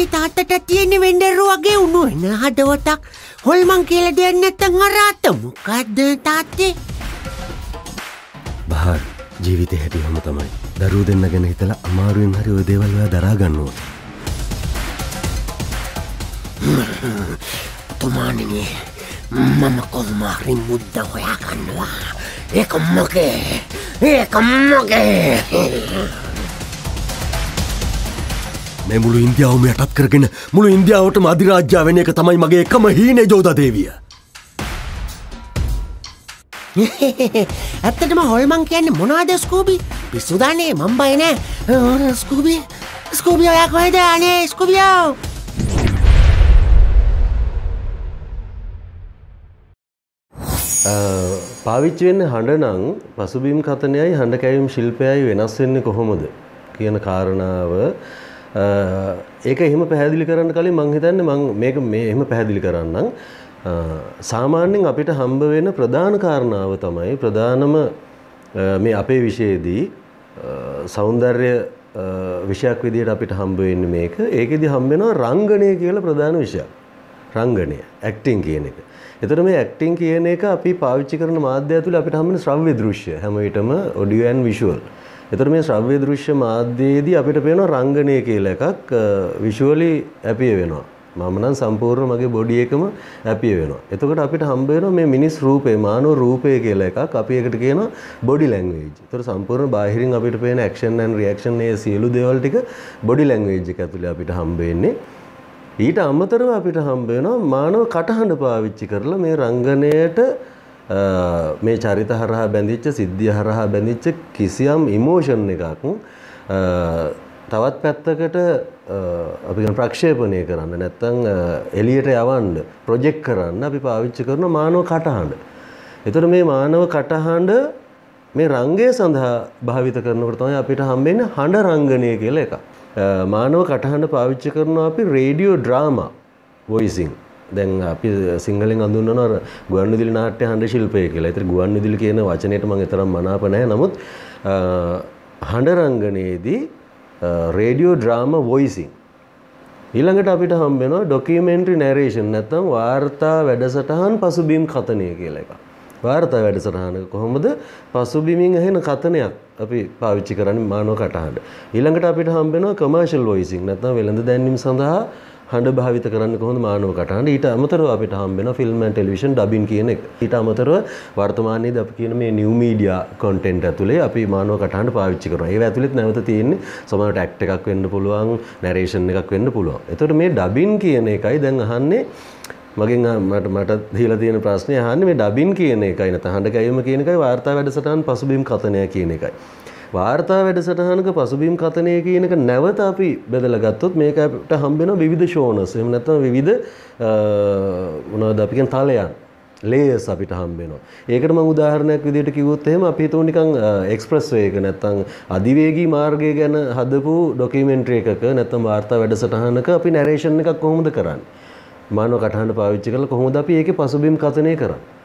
අපේ තාත්තට තියෙන වෙන්ඩරු වගේ උුණු එන හදවතක් හොල්මං කියල දෙන්න ඇත්තං අරාත මොකක්ද තාත්තේ බාර් ජීවිත හැටි හම තමයි දරූ දෙන්න ගැන හිතලා අමාරුවෙන් හරි ඔදේවල්ව දරාගන්නවා තුමානගේ මම කොල්මාහරි මුද්ද හොයා ගන්නවා එක මොකේ ඒ කම්මගේ මේ මුළු ඉන්දියාවම යටත් කරගෙන මුළු ඉන්දියාවට අධිරාජ්‍යා වෙන එක තමයි මගේ එකම හීනේ ජෝධදේවිය. ඇත්තටම හොල්මන් කියන්න මොනවාද ස්කූබි පිස්සුදානේ මම් බයනෑ ස්කූබි ස්කූබියෝ ඔයා කොහෙද අනේ ස්කූබියෝ පාවිච්චි වෙන්න හඬ නම් පසුබිම් කතනයයි හඬ කැවීම් ශිල්පයයි වෙනස් වෙන්නේ කොහොමද කියන කාරණාව ඒක එහෙම පැහැදිලි කරන්න කලින් මං හිතන්නේ මං මේක මේ එහෙම පැහැදිලි කරන්නම් සාමාන්‍යයෙන් අපිට හම්බ වෙන ප්‍රධාන කාරණාව තමයි ප්‍රධානම මේ අපේ විෂයේදී సౌందර්ය විෂයක් විදිහට අපිට හම්බ වෙන්නේ මේක. ඒකෙදි හම්බ වෙනවා රංගනය කියලා ප්‍රධාන විෂයක්. රංගනය, ඇක්ටිං කියන එක. එතකොට මේ ඇක්ටිං කියන එක අපි පාවිච්චි කරන මාධ්‍යය තුළ අපිට හම්බෙන ශ්‍රව්‍ය දෘශ්‍ය හැම විටම ඔඩියෝ ඇන් විෂුවල්. එතර මේ ශ්‍රව්‍ය දෘශ්‍ය මාධ්‍යයේදී අපිට පේන රංගනය කියල එකක් විශුවලි ඇපිය වෙනවා. මමනන් සම්පූර්ණ මගේ බොඩි එකම ඇපිය වෙනවා. එතකොට අපිට හම්බේන මේ මිනිස් රූපේ මානෝ රූපය කියලා එකක් අපි එකට කියන බොඩි ලැංග්වේජ්. ඒතර සම්පූර්ණ බාහිරින් අපිට පේන ඇක්ෂන් ඇන් රියැක්ෂන් ඒ සියලු දේවල් ටික බොඩි ලැංග්වේජ් එක ඇතුලේ අපිට හම්බ වෙන්නේ. ඊට අමතරව අපිට හම්බ වෙනවා මානව කටහඬ පාවිච්චි කරලා මේ රංගනයට මේ චරිත හරහා බැඳිච්ච සිද්ධිය හරහා බැඳිච්ච කිසියම් ඉමෝෂන් එකක් තවත් පැත්තකට අපි ප්‍රක්ෂේපණය කරන්න නැත්තං එලියට යවන්ඩ ප්‍රොජෙක්් කරන්න අපි පාවිච්චි කරන මානව කටහඬ. එතුට මේ මානව කටහඬ මේ රංගය සඳහා භාවිත කරනකට තමයි අපිට හම්බෙන හඬ රංගනය කියල එක. මානව කටහඬ පාවිච්චි කරනවා අපි රේඩියෝ ඩ්‍රාම වොයිසිං. දැන් අපි සිංහලෙන් අඳුන්වන අර ගුවන් විදුලි නාට්‍ය හඬ ශිල්පය කියලා. ඒතර ගුවන් විදුලි කියන වචනයට මම තරම් මනාප නැහැ. නමුත් හඬ රංගනයේදී රේඩියෝ ඩ්‍රාම වොයිසින් ඊළඟට අපිට හම්බෙනවා ඩොකියුමෙන්ටරි නැරේෂන් නැත්නම් වාර්තා වැඩසටහන් පසුබිම් කතනය කියලා එකක්. වාර්තා වැඩසටහන කොහොමද පසුබිමින් ඇහෙන කතනයක් අපි පාවිච්චි කරන්නේ මානව කටහඬ. ඊළඟට අපිට හම්බෙනවා කමර්ෂල් වොයිසින් නැත්නම් වෙළඳ දැන්වීම් සඳහා හඬ භාවිත කරන්න කොහොඳ මානව කටහඬ ඊට අමතරව අපිට හම්බෙන ෆිල්ම් ඇන් ටෙලිවිෂන් ඩබින් කියන එක. ඊට අමතරව වර්තමානයේද අපි කියන මේ නිව් මීඩියා කන්ටෙන්ට් ඇතුලේ අපි මානව කටහඬ පාවිච්චි කරනවා. ඒව ඇතුලෙත් නැවත තියෙන්නේ සමහරට ඇක්ට් එකක් වෙන්න පුළුවන්, නැරේෂන් එකක් වෙන්න පුළුවන්. එතකොට මේ ඩබින් කියන එකයි දැන් අහන්නේ මගෙන් මට මට දීලා තියෙන ප්‍රශ්නේ අහන්නේ මේ ඩබින් කියන එකයි නැත්නම් හඬ ගැයීම කියන එකයි වාර්තා වැඩසටහන් පසුබිම් කතනය කියන එකයි. වාර්තා වැඩසටහනක පසුබිම් කතනය කියන එක නැවත අපි බෙදලා ගත්තොත් මේක අපිට හම්බෙන විවිධ ෂෝනස් එහෙම නැත්නම් විවිධ මොනවද අපි කියන තලයන් ලේයර්ස් අපිට හම්බෙනවා. ඒකට මම උදාහරණයක් විදිහට කිව්වොත් එහෙම අපි හිතමු නිකන් එක්ස්ප්‍රස් වේ එක නැත්තම් අධිවේගී මාර්ගය ගැන හදපු ඩොකියුමෙන්ටරි එකක නැත්තම් වාර්තා වැඩසටහනක අපි නැරේෂන් එකක් කොහොමද කරන්නේ? මානව කටහඬ පාවිච්චි කරලා කොහොමද අපි ඒකේ පසුබිම් කතනය කරන්නේ?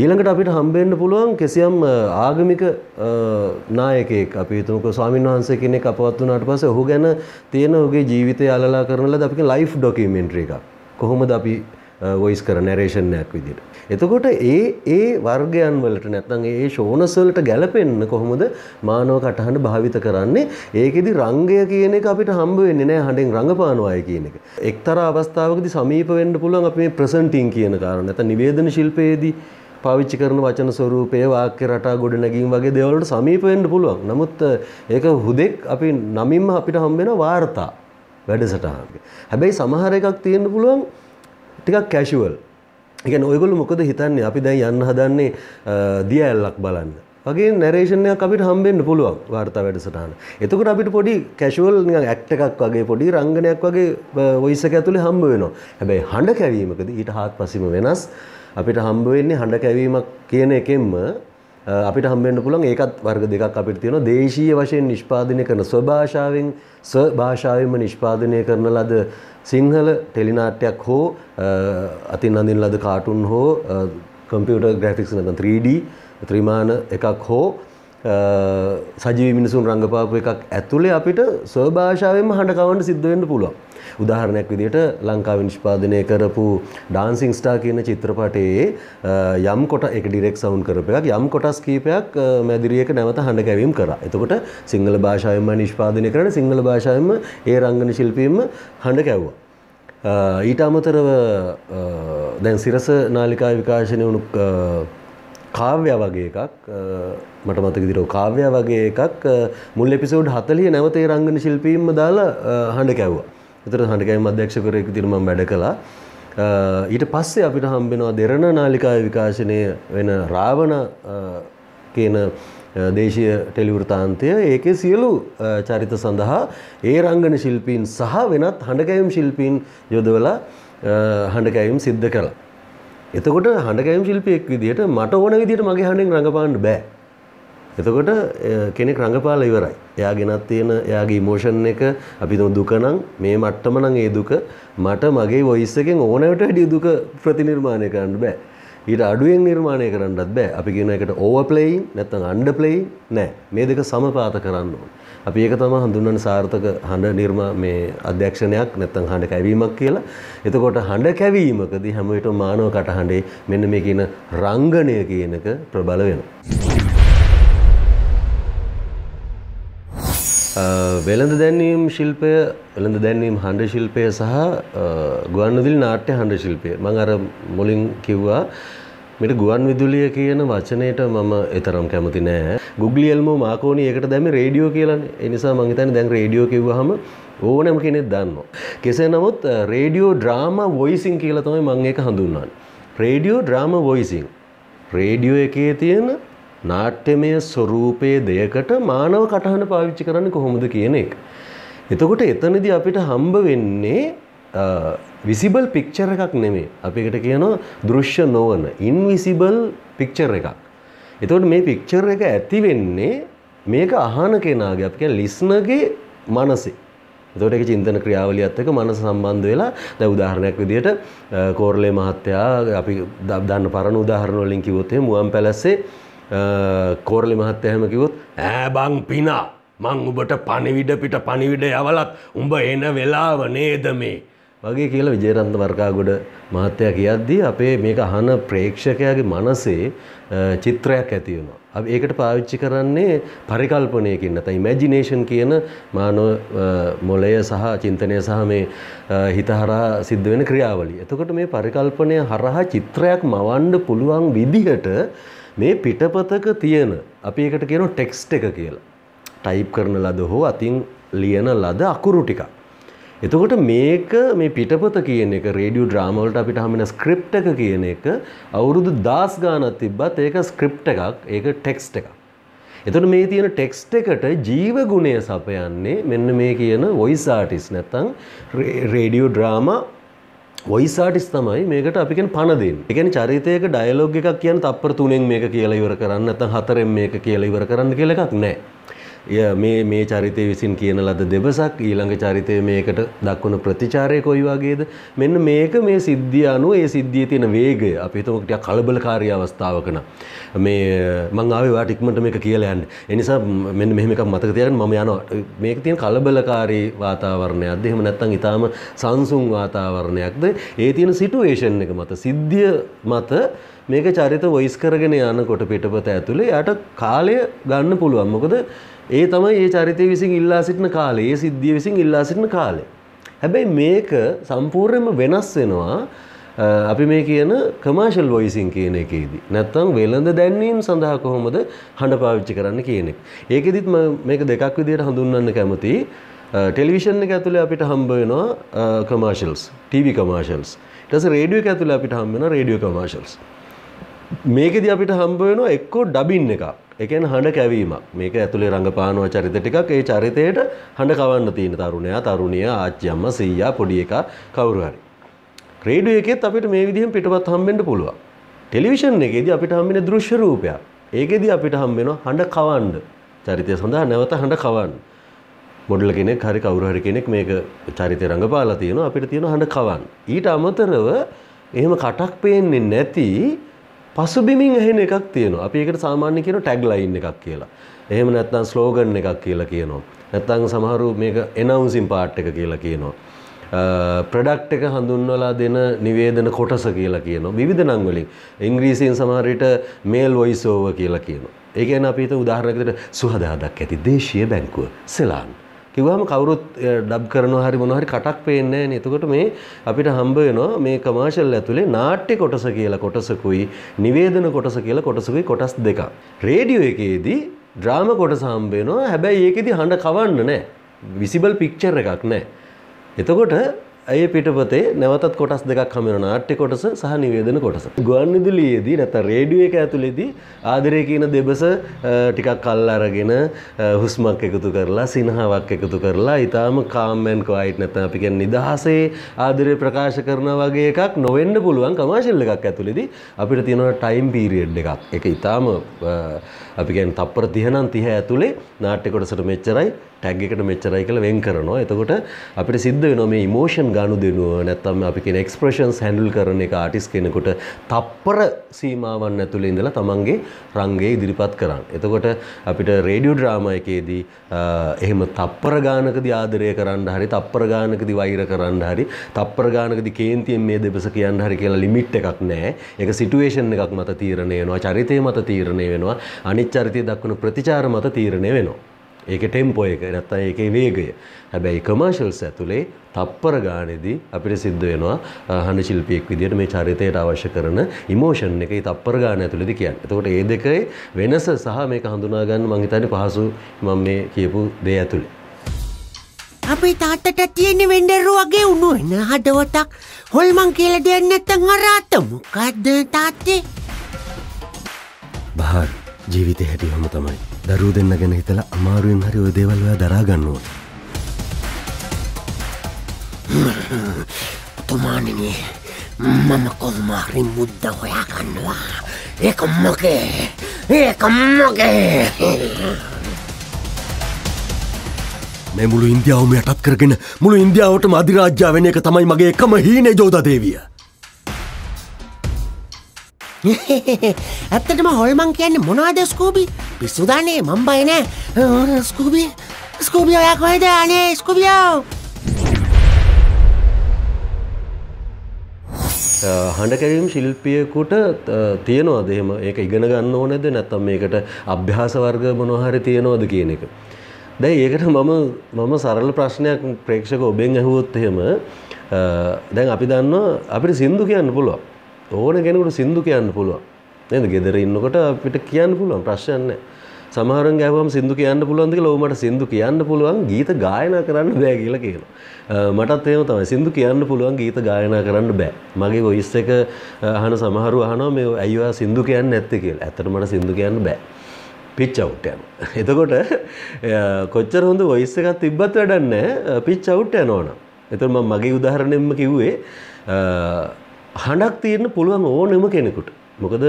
ඊළඟට අපිට හම්බෙන්න පුළුවන් කෙසියම් ආගමික නායකයෙක් අපි හිතමුකෝ ස්වාමින් වහන්සේ කෙනෙක් අපවත් වුණාට පස්සේ ඔහු ගැන තියෙන ඔහුගේ ජීවිතය අලලා කරන ලද අපිට ලයිෆ් ඩොකියුමෙන්ටරි එකක්. කොහොමද අපි වොයිස් කර නැරේෂන් එකක් විදිහට. එතකොට ඒ ඒ වර්ගයන් වලට නැත්නම් ඒ ෂෝනස් වලට ගැලපෙන්න කොහොමද මානව කටහඬ භාවිත කරන්නේ? ඒකෙදි රංගය කියන එක අපිට හම්බ වෙන්නේ නැහැ හඬෙන් රඟපානවා කියන එක. එක්තරා අවස්ථාවකදී සමීප වෙන්න පුළුවන් අපි මේ ප්‍රසන්ටිං කියන කාරණා. නැත්නම් නිවේදන ශිල්පයේදී පාවිච්චි කරන වචන ස්වරූපය වාක්‍ය රටා ගොඩනැගීම් වගේ දේවල් වලට සමීප වෙන්න පුළුවන්. නමුත් ඒක හුදෙක් අපි නමින්ම අපිට හම්බ වෙන වාර්තා වැඩසටහනක. හැබැයි සමහර එකක් තියෙන්න පුළුවන් ටිකක් කැෂුවල්. ඒ කියන්නේ ඔයගොල්ලෝ මොකද හිතන්නේ අපි දැන් යන්න හදන්නේ දියඇල්ලක් බලන්න. වගේ නැරේෂන් එකක් අපිට හම්බෙන්න පුළුවන් වාර්තා වැඩසටහන. එතකොට අපිට පොඩි කැෂුවල් නිකන් ඇක්ට් එකක් වගේ පොඩි රංගනයක් වගේ වොයිස් එක ඇතුලේ හම්බ වෙනවා. හැබැයි හඬ කැවීමකදී ඊට හාත්පසින්ම වෙනස් අපිට හම්බ වෙන්නේ හඬ කැවීමක් කියන එකෙන්ම අපිට හම්බෙන්න්න පුළන් ඒකත් වර්ග දෙකක් අපිට තියෙන දේශීය වශයෙන් නිෂ්පාදනය කරන ස්වභාෂාවෙන් ස්වභාෂාවෙන්ම නිෂ්පාදනය කරන ලද සිංහල ටෙලිනාට්‍යයක් හෝ අතින් අඳින් ලද කාටුන් හෝ කම්පියුට ග්‍රෆික්ස් නතන් 3D ත්‍රිමාන එකක් හෝ සජීවි මිනිසුන් රඟපාපු එකක් ඇතුළේ අපිට ස්වභාෂාවෙන්ම හඬකවන්න සිද්ධවෙන්න පුළුවන් උදාහරණයක් විදිහට ලංකාවේ නිෂ්පාදනය කරපු ඩාන්සිං ස්ටා කියන චිත්‍රපටයේ යම් කොට එක ඩිරෙක්ට් සවුන්ඩ් කරපු එකක් යම් කොටස් කීපයක් මැදිරියක නැවත හඬ ගැවීම කරා. එතකොට සිංහල භාෂාවෙන්ම නිෂ්පාදනය කරන සිංහල භාෂාවෙන්ම ඒ රංගන ශිල්පීන්ම හඬ ගැව්වා. ඊට අමතරව දැන් සිරස නාලිකා විකාශනය වුණු කාව්‍ය වගේ එකක් මට මතක දිරෝ කාව්‍ය වගේ එකක් මුල් එපිසෝඩ් හතලිය නැවතේ රංගන ශිල්පීන්ම දාලා හඬ කැව්වා. විතර හඬකැවීම අධ්‍යක්ෂකවරයෙක් විදිහට මම වැඩ කළා. ඊට පස්සේ අපිට හම්බෙනවා දෙරණ නාලිකාවේ විකාශනය වෙන රාවණ කියන දේශීය ටෙලිවෘතාන්තය ඒකේ සියලු චරිත සඳහා ඒ රංගන ශිල්පීන් සහ වෙනත් හඬකැවීම් ශිල්පීන් යොදවලා හඬකැවීම් සිද්ධ කළා. එතකොට හඬකැවීම් ශිල්පියෙක් විදිහට මට ඕන විදිහට මගේ හඬෙන් රඟපාන්න බෑ. එතකොට කෙනෙක් රඟපාල ඉවරයි. එයා ගෙනත් තියෙන එයාගේ ඉමෝෂන් එක අපි තුමු දුක නම් මේ මට්ටම නම් ඒ දුක මට මගේ වොයිස් එකෙන් ඕනෑමට වැඩිය දුක ප්‍රතිනිර්මාණය කරන්න බෑ. ඊට අඩුවෙන් නිර්මාණය කරන්නත් බෑ. අපි කියන එකට ඕවර් ප්ලේයින් නැත්නම් අන්ඩර් ප්ලේයින් නෑ. මේ දෙක සමපාත කරන්න ඕනේ. අපි ඒක තමයි හඳුන්වන සාර්ථක හඬ නිර්ම මේ අධ්‍යක්ෂණයක් නැත්නම් හඬ කැවීමක් කියලා. එතකොට හඬ කැවීමකදී හැම විටම මානව කටහඬේ මෙන්න මේ කියන රංගණය කියනක ප්‍රබල වෙනවා. වෙළඳ දැන්වීම් ශිල්පය වෙළඳ දැන්වීම් හඬ ශිල්පය සහ ගුවන්විදුලි නාට්‍ය හඬ ශිල්පය මම අර මුලින් කිව්වා මෙට ගුවන්විදුලිය කියන වචනයට මම එතරම් කැමති නෑ ගුගලියල්ම මාකෝනි එකට දැම රේඩියෝ කියලන්නේ එනිසා මංහිතන දැන් රේඩියෝ කිව්වහම ඕනම කෙනෙක් දන්නවා. කෙසේ නමුත් රේඩියෝ ඩ්‍රාම වොයිසින් කියලා තමයි මං ඒක හඳුන්වන්නේ. රේඩියෝ ඩ්‍රාම වොයිසින් රේඩියෝ එකේ තියෙන නාට්‍යමය ස්වරූපයේ දෙයකට මානව කටහඬ පාවිච්චි කරන්නේ කොහොමද කියන එක. එතකොට එතනදී අපිට හම්බ වෙන්නේ විසිබල් පික්චර් එකක් නෙමේ අපිකට කියනවා දෘශ්‍ය නොවන ඉන්විසිබල් පික්චර් එකක්. එතකොට මේ පික්චර් එක ඇති වෙන්නේ මේක අහන කෙනාගේ අපි කියන්නේ ලිස්නගේ මනසේ. එතකොට ඒක චින්තන ක්‍රියාවලියත් එක්ක මනස සම්බන්ධ වෙලා දැන් උදාහරණයක් විදිහට කෝරළේ මහත්තයා අපි දන්න පරණ උදාහරණ වලින් කිව්වොත් එහෙම මුවන් පැලස්සේ කෝරලි මහත්තය හැම කිවොත් ඇබං පිනා මං උබට පණිවිඩ පිට පණිවිඩ යවලත් උඹ එන වෙලාව නේද මේ. වගේ කියලා විජේරන්ද වර්කාගොඩ මහත්තය කියද්දී අපේ මේක අහන ප්‍රේක්ෂකයාගේ මනසේ චිත්‍රයක් ඇති වෙනවා. අපි ඒකට පාවිච්චි කරන්නේ පරිකල්පනයකින් නැත්නම් ඉමේජිනේෂන් කියන මානව මොළය සහ චින්තනය සහ මේ හිත හරහා සිද්ධ වෙන ක්‍රියාවලිය. එතකොට මේ පරිකල්පනය හරහා චිත්‍රයක් මවන්න පුළුවන් විදිහට මේ පිටපතක තියෙන අපි එකට කියන ටෙක්ස්ට් එක කියලා. ටයිප් කරන ලද හෝ අතින් ලියන ලද අකුරු ටික. එතකොට මේක මේ පිටපත කියන එක රේඩියෝ ඩ්‍රාමවලට අපිට හමින ස්ක්‍රිප්ට් එක කියන එක අවුරුදු දාස් ගානක් තිබ්බත් ඒක ස්ක්‍රිප්ට් එකක් ඒක ටෙක්ස්ට් එකක්. එතකොට මේ තියෙන ටෙක්ස්ට් එකට ජීව ගුණය සපයන්නේ මෙන්න මේ කියන වොයිස් ආටිස් නැත්තම් රේඩියෝ ඩ්‍රාමා වයිසාටිස් තමයි මේකට අපිකෙන් පණදෙන් එකන චරිතයක ඩයලෝග එකක් කියන තප්පර තුනෙන් මේක කියලඉවර කරන්න ඇතන් හතරෙන් මේක කියලඉවර කරන්න කියලෙකක් නෑ මේ මේ චරිතය විසින් කියන ලද දෙබසක් ඊළඟ චරිතය මේකට දක්වන ප්‍රතිචාරය කොයි වගේද මෙන්න මේක මේ සිද්ධිය අනුව ඒ සිද්ධියේ තියෙන වේගය අපි හිතමු ටිකක් කලබලකාරී අවස්ථාවක නම් මේ මං ආවේ වාට ඉක්මනට මේක කියලා යන්න. ඒ නිසා මෙන්න මෙහෙම එකක් මතක තියාගන්න මම යනවා. මේක තියෙන කලබලකාරී වාතාවරණයක්ද එහෙම නැත්නම් ඊටාම සංසුන් වාතාවරණයක්ද ඒ තියෙන සිටුේෂන් එක මත සිද්ධිය මත මේක චරිත වොයිස් කරගෙන යනකොට පිටපත ඇතුලේ යාට කාලය ගන්න පුළුවන්. මොකද ඒ තමයි ඒ චරිතය විසින් ඉල්ලා සිටින කාලේ ඒ සිද්ධිය විසින් ඉල්ලා සිටින කාලේ. හැබැයි මේක සම්පූර්ණයෙන්ම වෙනස් වෙනවා අපි මේ කියන කමර්ෂල් වොයිසින් කියන එකේදී නැත්නම් වෙළඳ දැන්වීම සඳහා කොහොමද හඬ පාවිච්චි කරන්න කියන එක. ඒකෙදිත් මම මේක දෙකක් විදිහට හඳුන්වන්න කැමතියි. ටෙලිවිෂන් එක ඇතුලේ අපිට හම්බ වෙනවා කමර්ෂල්ස්, TV කමර්ෂල්ස්. ඊට පස්සේ රේඩියෝ එක ඇතුලේ අපිට හම්බ වෙනවා රේඩියෝ කමර්ෂල්ස්. මේකෙදි අපිට හම්බ වෙනවා එක්කෝ ඩබින් එකක්. ඒ කියන්නේ හඬ කැවීමක්. මේක ඇතුලේ රඟපානවා චරිත ටිකක්. ඒ චරිතයට හඬ කවන්න තියෙන තරුණයා, තරුණිය, ආච්චි අම්මා, සීයා, පොඩි එකා කවුරු හරි. රේඩියෝ එකෙත් අපිට මේ විදිහෙන් පිටපත් හම්බෙන්න පුළුවන්. ටෙලිවිෂන් එකේදී අපිට හම්බෙන දෘශ්‍ය රූපයක්. ඒකෙදී අපිට හම්බෙනවා හඬ කවන්න. චරිතය සඳහා නැවත හඬ කවන්න. මොඩල කෙනෙක් හරි කවුරු හරි කෙනෙක් මේක චරිතය රඟපාලා තියෙනවා අපිට තියෙන හඬ කවන්න. ඊට අමතරව එහෙම කටක් පේන්නේ නැති පසුබිමින් ඇහෙන එකක් තියෙනවා. අපි ඒකට සාමාන්‍ය කියන ටැග් ලයින් එකක් කියලා. එහෙම නැත්නම් ස්ලෝගන් එකක් කියලා කියනවා. නැත්නම් සමහරු මේක ඇනවුන්සින් පාර්ට් එක කියලා කියනවා. ප්‍රඩක්ට් එක හඳුන්වලා දෙන නිවේදන කොටස කියලා කියනවා. විවිධ නම් වලින් ඉංග්‍රීසියෙන් සමහර විට මේල් වොයිස් ඕවර් කියලා කියනවා. ඒ කියන්නේ අපි හිත උදාහරණයකට සුහදාදක් ඇති දේශීය බැංකුව සෙලාන් කිව්වම කවුරුත් ඩබ් කරනවා හරි මොනවා හරි කටක් පේන්නේ නැහැ එතකොට මේ අපිට හම්බ වෙනවා මේ කමර්ෂල් ඇතුලේ නාට්‍ය කොටස කියලා කොටසකුයි නිවේදන කොටස කියලා කොටසකුයි කොටස් දෙකක්. රේඩියෝ එකේදී ඩ්‍රාම කොටස හම්බ වෙනවා. හැබැයි ඒකෙදි හඬ කවන්න නැහැ. විසිබල් පික්චර් එකක් නැහැ. එතකොට ඇය පිටපතේ නැවතත් කොටස් දෙකක් හම වෙනවා නාට්‍ය කොටස සහ නිවේදන කොටස. ගුවන් විදුලියේදී නැත්නම් රේඩියෝ එක ඇතුළේදී ආදරය කියන දෙබස ටිකක් කල් අරගෙන හුස්මක් එකතු කරලා සිනහාවක් එකතු කරලා ඊටාම කාම් ඇන් ක්වයිට් නැත්නම් අපි කියන්නේ නිදහසේ ආදරය ප්‍රකාශ කරනවා වගේ එකක් නොවෙන්න පුළුවන් කමර්ෂල් එකක් ඇතුළේදී අපිට තියෙනවා ටයිම් පීරියඩ් එකක්. ඒක ඊටාම අපි කියන්නේ තප්පර 30 නම් 30 ඇතුලේ නාට්‍ය කොටසට මෙච්චරයි ටැග් එකට මෙච්චරයි කියලා වෙන් කරනවා. එතකොට අපිට සිද්ධ වෙනවා මේ ඉමෝෂන් ගනුදෙනුව නැත්තම් අපි කියන එක්ස්ප්‍රෙෂන්ස් හැන්ඩල් කරන එක ආටිස්ට් කෙනෙකුට තප්පර සීමාවන් ඇතුලේ ඉඳලා තමන්ගේ රංගයේ ඉදිරිපත් කරන්න. එතකොට අපිට රේඩියෝ ඩ්‍රාමා එකේදී එහෙම තප්පර ගානකදී ආදරය කරන්න හරි තප්පර ගානකදී වෛර කරන්න හරි තප්පර ගානකදී කේන්තියෙන් මේ දෙපස කියන්න හරි කියලා ලිමිට් එකක් නැහැ. ඒක සිටුේෂන් එකක් මත තීරණය වෙනවා. චරිතය මත තීරණය වෙනවා. අනිත් චරිතය දක්වන ප්‍රතිචාර මත තීරණය වෙනවා. ඒක ටෙම්පෝ එක නැත්තම් ඒකේ වේගය. හැබැයි කමර්ෂල්ස් ඇතුලේ තප්පර ගානේදී අපිට සිද්ධ වෙනවා හන ශිල්පියෙක් විදිහට මේ චරිතයට අවශ්‍ය කරන ඉමෝෂන් එක ඒ තප්පර ගාන ඇතුලේදී කියන්නේ. එතකොට මේ දෙකේ වෙනස සහ මේක හඳුනා ගන්න මම හිතන්නේ පහසු මම මේ කියපු දේ ඇතුලේ. අපේ තාත්තට තියෙන වෙන්ඩරු වගේ උණු එන හදවතක් හොල්මං කියල දෙන්න නැත්තං අරාත මොකක්ද තාත්තේ භාර ජීවිත හැටි හොම තමයි දරු දෙන්න ගැන හිතලා අමාරුවෙන් හරි ඔය දේවල්වය දරාගන්නවා. තුමානනේ මම කොහොමහරි මුද්ද හොයා ගන්නවා. ඒක මොකේ? ඒක මොකේ? මේ මුළු ඉන්දියාවම යටත් කරගෙන මුළු ඉන්දියාවට අධිරාජ්‍යාවෙන එක තමයි මගේ එකම හීනේ ජෝධ දේවිය. ඇත්තටම හොල්මං කියන්න මොනවාද ස්කූබි පිස්සුදානේ මං බයනෑ ස්කූබි ස්කූබිය ඔයා කොහෙද අනේ ස්කුබියෝ හඬකැරීම් ශිල්පියකුට තියෙනවාද එහෙම ඒක ඉගෙන ගන්න ඕනෙද නැත්තම් මේකට අභ්‍යාස වර්ග මොනහරි තියෙනවද කියන එක. දැයි ඒකට මම මම සරල ප්‍රශ්නයක් ප්‍රේක්ෂක ඔබෙන් ඇහුවොත් එහෙම දැන් අපි දන්නවා අපිට සින්දු කියන්න පුළුවන් ඕන කෙනෙකුට සින්දු කියන්න පුළුවන්. නේද? ගෙදර ඉන්නකොට අපිට කියන්න පුළුවන් ප්‍රශ්නයක් නැහැ. සමහරන් ගෑවම සින්දු කියන්න පුළුවන්ද කියලා ඕමට සින්දු කියන්න පුළුවන් ගීත ගායනා කරන්න බෑ කියලා කියනවා. මටත් එහෙම තමයි සින්දු කියන්න පුළුවන් ගීත ගායනා කරන්න බෑ. මගේ වොයිස් එක අහන සමහරු අහනවා මේ ඇයි ඔයා සින්දු කියන්නේ නැත්තේ කියලා. ඇත්තට මට සින්දු කියන්න බෑ. පිච් අවුට් යනවා. එතකොට කොච්චර හොඳ වොයිස් එකක් තිබ්බත් වැඩක් නැහැ. පිච් අවුට් යනවනම්. එතකොට මම මගේ උදාහරණයෙන්ම කිව්වේ හඬක් තියෙන්න පුළුවන් ඕනෙම කෙනෙකුට. මොකද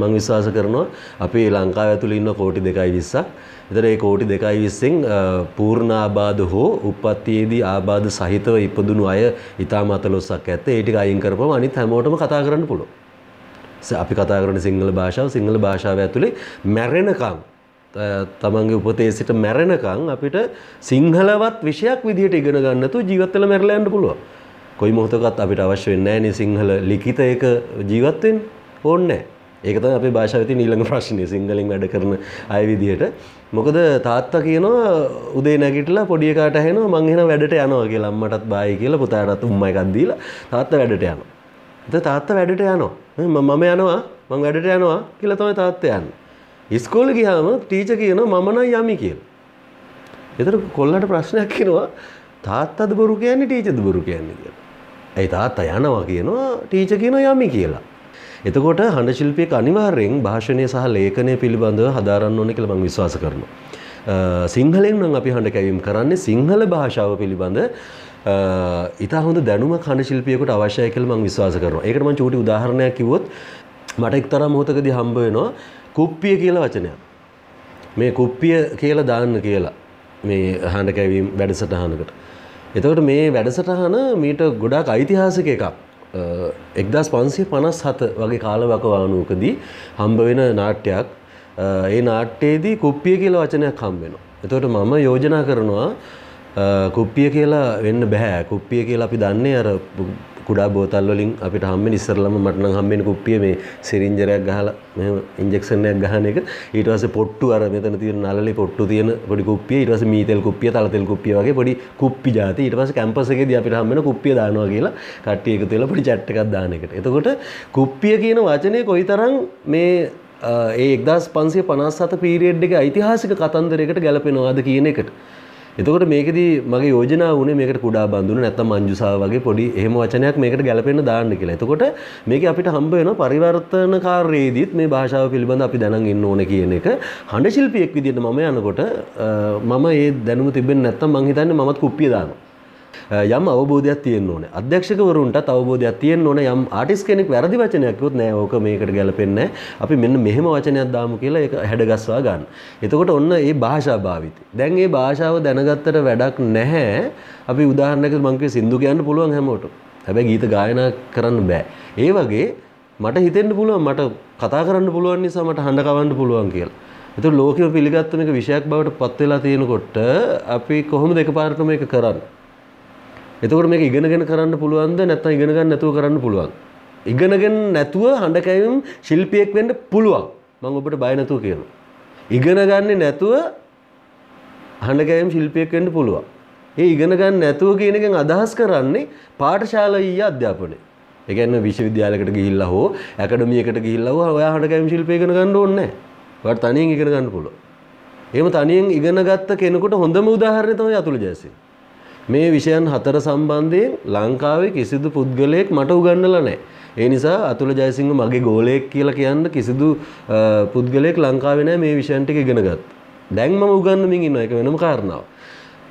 මං විශ්වාස කරනවා අපේ ලංකාව ඇතුළ ඉන්න කෝටි දෙකයි විස්සක්. එතර ඒ කෝටි දෙකයි විස්සෙන් පූර්ණ ආබාධ හෝ උපත්තියේදී ආබාධ සහිතව ඉපදුණු අය ඉතාම අතලොස්සක් ඇත්ත ඒ ටික අයින් කරපම අනිත් හැමෝටම කතා කරන්න පුළුවන්. අපි කතා කරන සිංහල භාෂාව සිංහල භාෂාව ඇතුළේ මැරෙනකම් තමන්ගේ උපතේ සිට මැරෙනකම් අපිට සිංහලවත් විෂයක් විදිහට ඉගෙන ගන්න නැතුව ජීවත් වෙලා මැරලා යන්න පුළුවන්. කොයි මොහොතකත් අපිට අවශ්‍ය වෙන්නේ නැහැ සිංහල ලිඛිතයක ජීවත් වෙන්න ඕනේ ඒක තමයි අපේ භාෂාවේ තියෙන ඊළඟ ප්‍රශ්නේ සිංහලෙන් වැඩ කරන අය විදිහට මොකද තාත්තා කියනවා උදේ නැගිටලා පොඩි එකාට ඇහෙනවා මං එහෙනම් වැඩට යනවා කියලා අම්මටත් බායි කියලා පුතාටත් උම්මා එකක් දීලා තාත්තා වැඩට යනවා. ඉතින් තාත්තා වැඩට යනවා. මම යනවා මං වැඩට යනවා කියලා තමයි තාත්තා යන්නේ. ඉස්කෝලේ ගියාම ටීචර් කියනවා මම නම් යමි කියලා. එතකොට කොල්ලන්ට ප්‍රශ්නයක් එනවා තාත්තාද බොරු කියන්නේ ටීචර්ද බොරු කියන්නේ කියලා. ඇයි තාත්ත යනවා කියනවා ටීච කියන යමි කියලා. එතකොට හඬ ශිල්පියක අනිවාර්යෙන් භාෂණය සහ ලේඛනය පිළිබඳව හදාරන්න ඕනේ කියලා මම විශ්වාස කරනවා. සිංහලෙන් නම් අපි හඬ කැවීම කරන්නේ සිංහල භාෂාව පිළිබඳ ඉතා හොඳ දැනුම හඬ ශිල්පියෙකුට අවශ්‍යයි කියලා මම විශ්වාස කරනවා. ඒකට මම චූටි උදාහරණයක් කිව්වොත් මට එක්තරා මොහොතකදී හම්බ වෙනවා කුප්පිය කියලා වචනයක්. මේ කුප්පිය කියලා දාන්න කියලා මේ හඬ කැවීම වැඩසටහනකට. එතකට මේ වැඩසටහන මීට ගොඩාක් ඓතිහාසික එකක් එක්දස් පන්සේ පනස් හත වගේ කාලවකවානුවකදී හම්බ වෙන නාට්‍යයක් ඒ නාට්‍යයේදී කුප්පිය කියලා වචනයක් හම්බෙනවා. එතකොට මම යෝජනා කරනවා කුප්පිය කියලා වෙන්න බැහැ කුප්පිය කියලා අපි දන්නේ අර කුඩා බෝතල් වලින් අපිට හම්බෙන ඉස්සරලම මට නම් හම්බෙන කුප්පිය මේ සිරින්ජරයක් ගහලා මෙහෙම ඉන්ජෙක්ෂන් එකක් ගහන එක ඊට පස්සේ පොට්ටු අර මෙතන තියෙන නළලේ පොට්ටු තියෙන පොඩි කුප්පිය ඊට පස්සේ මීතෙල් කුප්පිය තලතෙල් කුප්පිය වගේ පොඩි කුප්පි જાති ඊට පස්සේ කැම්පස් එකේදී අපිට හම්බෙන කුප්පිය දානවා කියලා කට්ටිය එකතු වෙලා පොඩි chat එකක් දාන එකට එතකොට කුප්පිය කියන වචනේ කොයිතරම් මේ ඒ එක්දස් පන්සේ පනස් සත පීරියඩ් එක ඓතිහාසික කතන්දරයකට ගැලපෙනවාද කියන එකට එතකොට මේකදී මගේ යෝජනා වුණේ මේකට කුඩා බඳුන නැත්නම් මංජුසා වගේ පොඩි එහෙම වචනයක් මේකට ගැලපෙන්න දාන්න කියලා. එතකොට මේක අපිට හම්බ වෙන පරිවර්තන කාර්යයේදීත් මේ භාෂාව පිළිබඳ අපි දැනන් ඉන්න ඕනේ කියන එක හඬ ශිල්පියෙක් විදිහට මම යනකොට මම ඒ දැනුම තිබෙන්නේ නැත්නම් මං හිතන්නේ මමත් කුප්පිය දානවා. Uh, යම් අවබෝධයක් තියෙන්න ඕනේ. අධ්‍යක්ෂකවරුන්ටත් අවබෝධයක් තියෙන්න ඕනේ යම් ආටිස් කෙනෙක් වැරදි වචනයක් කිව්වොත් නෑ ඕක මේකට ගැලපෙන්නේ අපි මෙන්න මෙහෙම වචනයක් දාමු කියලා ඒක හැඩගස්වා ගන්න. එතකොට ඔන්න ඒ භාෂා භාවිතය. දැන් ඒ භාෂාව දැනගත්තට වැඩක් නැහැ. අපි උදාහරණයකට මම කිව්වේ සින්දු කියන්න පුළුවන් හැමෝටම. හැබැයි ගීත ගායනා කරන්න බෑ. ඒ වගේ මට හිතෙන්න පුළුවන් මට කතා කරන්න පුළුවන් නිසා මට හඬ කවන්න පුළුවන් කියලා. ඒතකොට ලෝකෙම පිළිගත්තු මේක විෂයක් බවට පත් වෙලා තියෙනකොට අපි කොහොමද එකපාරටම මේක කරන්නේ? එතකොට මේක ඉගෙනගෙන කරන්න පුළුවන්ද නැත්නම් ඉගෙන ගන්න නැතුව කරන්න පුළුවන්. ඉගෙනගෙන නැතුව හඬ කැවීම ශිල්පියෙක් වෙන්න පුළුවන්. මම ඔබට බය නැතුව කියනවා. ඉගෙන ගන්නේ නැතුව හඬ කැවීම ශිල්පියෙක් වෙන්න පුළුවන්. ඒ ඉගෙන ගන්න නැතුව කියන එකෙන් අදහස් කරන්නේ පාඨශාලාීය අධ්‍යාපනය. ඒ කියන්නේ විශ්වවිද්‍යාලයකට ගිහිල්ලා හෝ ඇකඩමි එකට ගිහිල්ලා හෝ ඔයා හඬ කැවීම ශිල්පය ඉගෙන ගන්න ඕනේ නැහැ. ඔයාට තනියෙන් ඉගෙන ගන්න පුළුවන්. එහෙම තනියෙන් ඉගෙන ගත්ත කෙනෙකුට හොඳම උදාහරණය තමයි අතුල ජයසිංහ. මේ විෂයන් හතර සම්බන්ධයෙන් ලංකාවේ කිසිදු පුද්ගලයෙක් මට උගන්නලා නැහැ. ඒ නිසා අතුල ජයසිංහ මගේ ගෝලයෙක් කියලා කියන්න කිසිදු පුද්ගලයෙක් ලංකාවේ නැහැ මේ විෂයන් ටික ඉගෙන ගත්තා. දැන් මම උගන්වමින් ඉන්නවා ඒක වෙනම කාරණාවක්.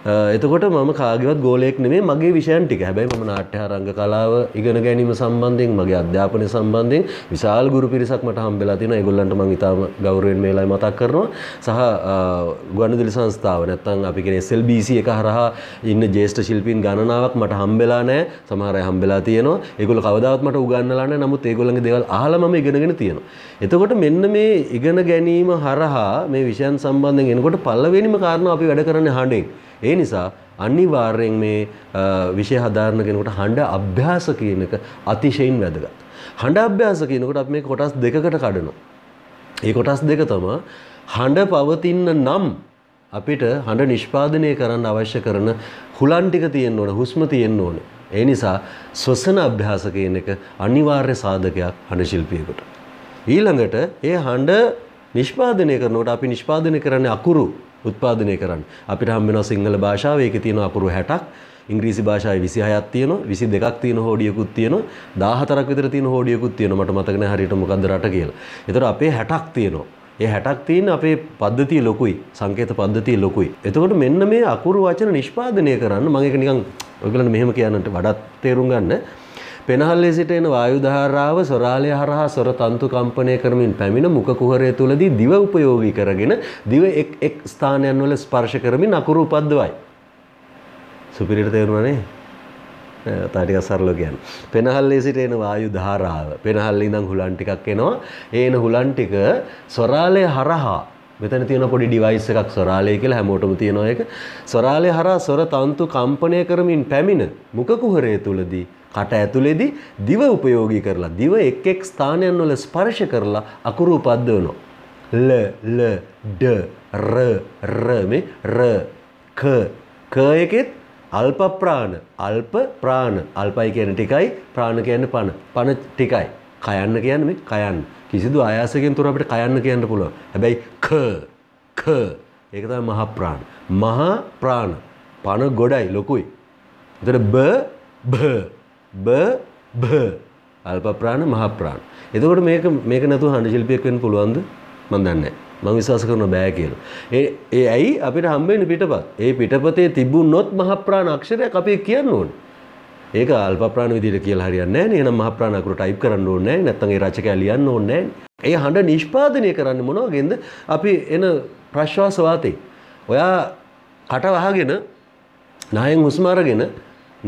එතකොට මම කාගවත් ගෝලයෙක් නෙමේ මගේ විෂයන් ටික හැබැයි මම නාට්‍ය රංග කලාව ඉගෙන ගැනීම සම්බන්ධයෙන් මගේ අධ්‍යාපනය සම්බන්ධයෙන් විශාල ගුරු පිරිසක් මට හම්බෙලා තියෙනවා ඒගොල්ලන්ට මම ඉතාම ගෞරවයෙන් මේ වෙලාවේ මතක් කරනවා සහ ගුවන්විදුලි සංස්ථාව නැත්නම් අපි කියන SLBC එක හරහා ඉන්න ජ්‍යෙෂ්ඨ ශිල්පීන් ගණනාවක් මට හම්බෙලා නැහැ සමහර අය හම්බෙලා තියෙනවා ඒගොල්ලෝ කවදාවත් මට උගන්වලා නැහැ නමුත් ඒගොල්ලන්ගේ දේවල් අහලා මම ඉගෙනගෙන තියෙනවා එතකොට මෙන්න මේ ඉගෙන ගැනීම හරහා මේ විෂයන් සම්බන්ධයෙන් එනකොට පළවෙනිම කාරණා අපි වැඩ කරන්නේ හඬෙන් ඒ නිසා අනිවාර්යෙන් මේ විෂය හදාරන කෙනෙකුට හඬ අභ්‍යාස කියන එක අතිශයින් වැදගත්. හඬ අභ්‍යාස කියනකොට අපි මේ කොටස් දෙකකට කඩනවා. ඒ කොටස් දෙක තමයි හඬ පවතින නම් අපිට හඬ නිෂ්පාදනය කරන්න අවශ්‍ය කරන හුලන් ටික තියෙන්න ඕන හුස්ම තියෙන්න ඕන. ඒ නිසා ශ්වසන අභ්‍යාස කියන එක අනිවාර්ය සාධකයක් හඬ ශිල්පියෙකුට. ඊළඟට ඒ හඬ නිෂ්පාදනය කරනකොට අපි නිෂ්පාදනය කරන්නේ අකුරු උත්පාදනය කරන්න. අපිට හම් වෙනවා සිංහල භාෂාව ඒකේ තියෙන අකුරු 60ක්, ඉංග්‍රීසි භාෂාවේ 26ක් තියෙනවා, 22ක් තියෙන හෝඩියකුත් තියෙනවා, 14ක් විතර තියෙන හෝඩියකුත් තියෙනවා. මට මතක නැහැ හරියට මොකද්ද රට කියලා. ඒතර අපේ 60ක් තියෙනවා. ඒ 60ක් තියෙන අපේ පද්ධතිය ලොකුයි. සංකේත පද්ධතිය ලොකුයි. එතකොට මෙන්න මේ අකුරු වචන නිෂ්පාදනය කරන්න මම ඒක නිකන් ඔයගලන්ට මෙහෙම කියන්නට වඩාත් තේරුම් ගන්න පෙනහල්ලේ සිට එන වායුධාරාව සොරාලය හරහා සොර තන්තු කම්පනය කරමින් පැමිණ මුඛ කුහරය තුලදී දිව උපයෝගී කරගෙන දිව එක් එක් ස්ථානයන් වල ස්පර්ශ කරමින් අකුරු උපද්දවයි. සුපිරිට තේරුණානේ? තාටික සරලෝ කියන්න. පෙනහල්ලේ සිට එන වායු ධාරාව. පෙනහල්ලේ ඉඳන් හුලන් ටිකක් එනවා. ඒ එන හුලන් ටික සොරාලය හරහා මෙතන තියෙන පොඩි ඩිවයිස් එකක් ස්වරාලය කියලා හැමෝටම තියෙනවා ඒක. ස්වරාලය හරහා ස්වර තන්තු කම්පණය කරමින් පැමිණ මුඛ කුහරය තුලදී කට ඇතුලේදී දිව උපයෝගී කරලා දිව එක් එක් ස්ථානයන් වල ස්පර්ශ කරලා අකුරු උපද්දවනවා. ල ල ඩ ර ර මේ ර ක ක එකෙත් අල්ප ප්‍රාණ අල්ප ප්‍රාණ අල්පයි කියන්නේ ටිකයි ප්‍රාණ කියන්නේ පණ පණ ටිකයි කයන්න කියන්නේ මේ කයන්න කිසිදු අයාසකෙන් තුර අපට කයන්න කියන්න පුළුව හැබැයි ක ඒකත මහ ප්‍රාණ මහා ප්‍රාණ පණ ගොඩයි ලොකුයි එතට බ බ බ අල්ප ප්‍රාණ මහ ප්‍රාණ එතකොට මේක මේක නැතුව හඬ ශිල්පියක් වෙන්න පුළුවන්ද මන් දන්නේ මං විශ්වාස කරන බෑ කියලා. ඒ ඒ ඇයි අපිට හම්බෙන්නේ පිටපත්. ඒ පිටපතේ තිබුණොත් මහ ප්‍රාණ අක්ෂරයක් අපි කියන්න ඕනේ. ඒක අල්ප ප්‍රාණ විදිහට කියලා හරියන්නේ නැහැ නේ. එහෙනම් මහ ප්‍රාණ අකුර ටයිප් කරන්න ඕනේ නැහැ. නැත්නම් ඒ රචකයා ලියන්න ඕනේ නැහැ. ඒ හඬ නිෂ්පාදනය කරන්නේ මොන වගේන්ද? අපි එන ප්‍රශ්වාස වාතේ. ඔයා කට වහගෙන නහයෙන් හුස්ම අරගෙන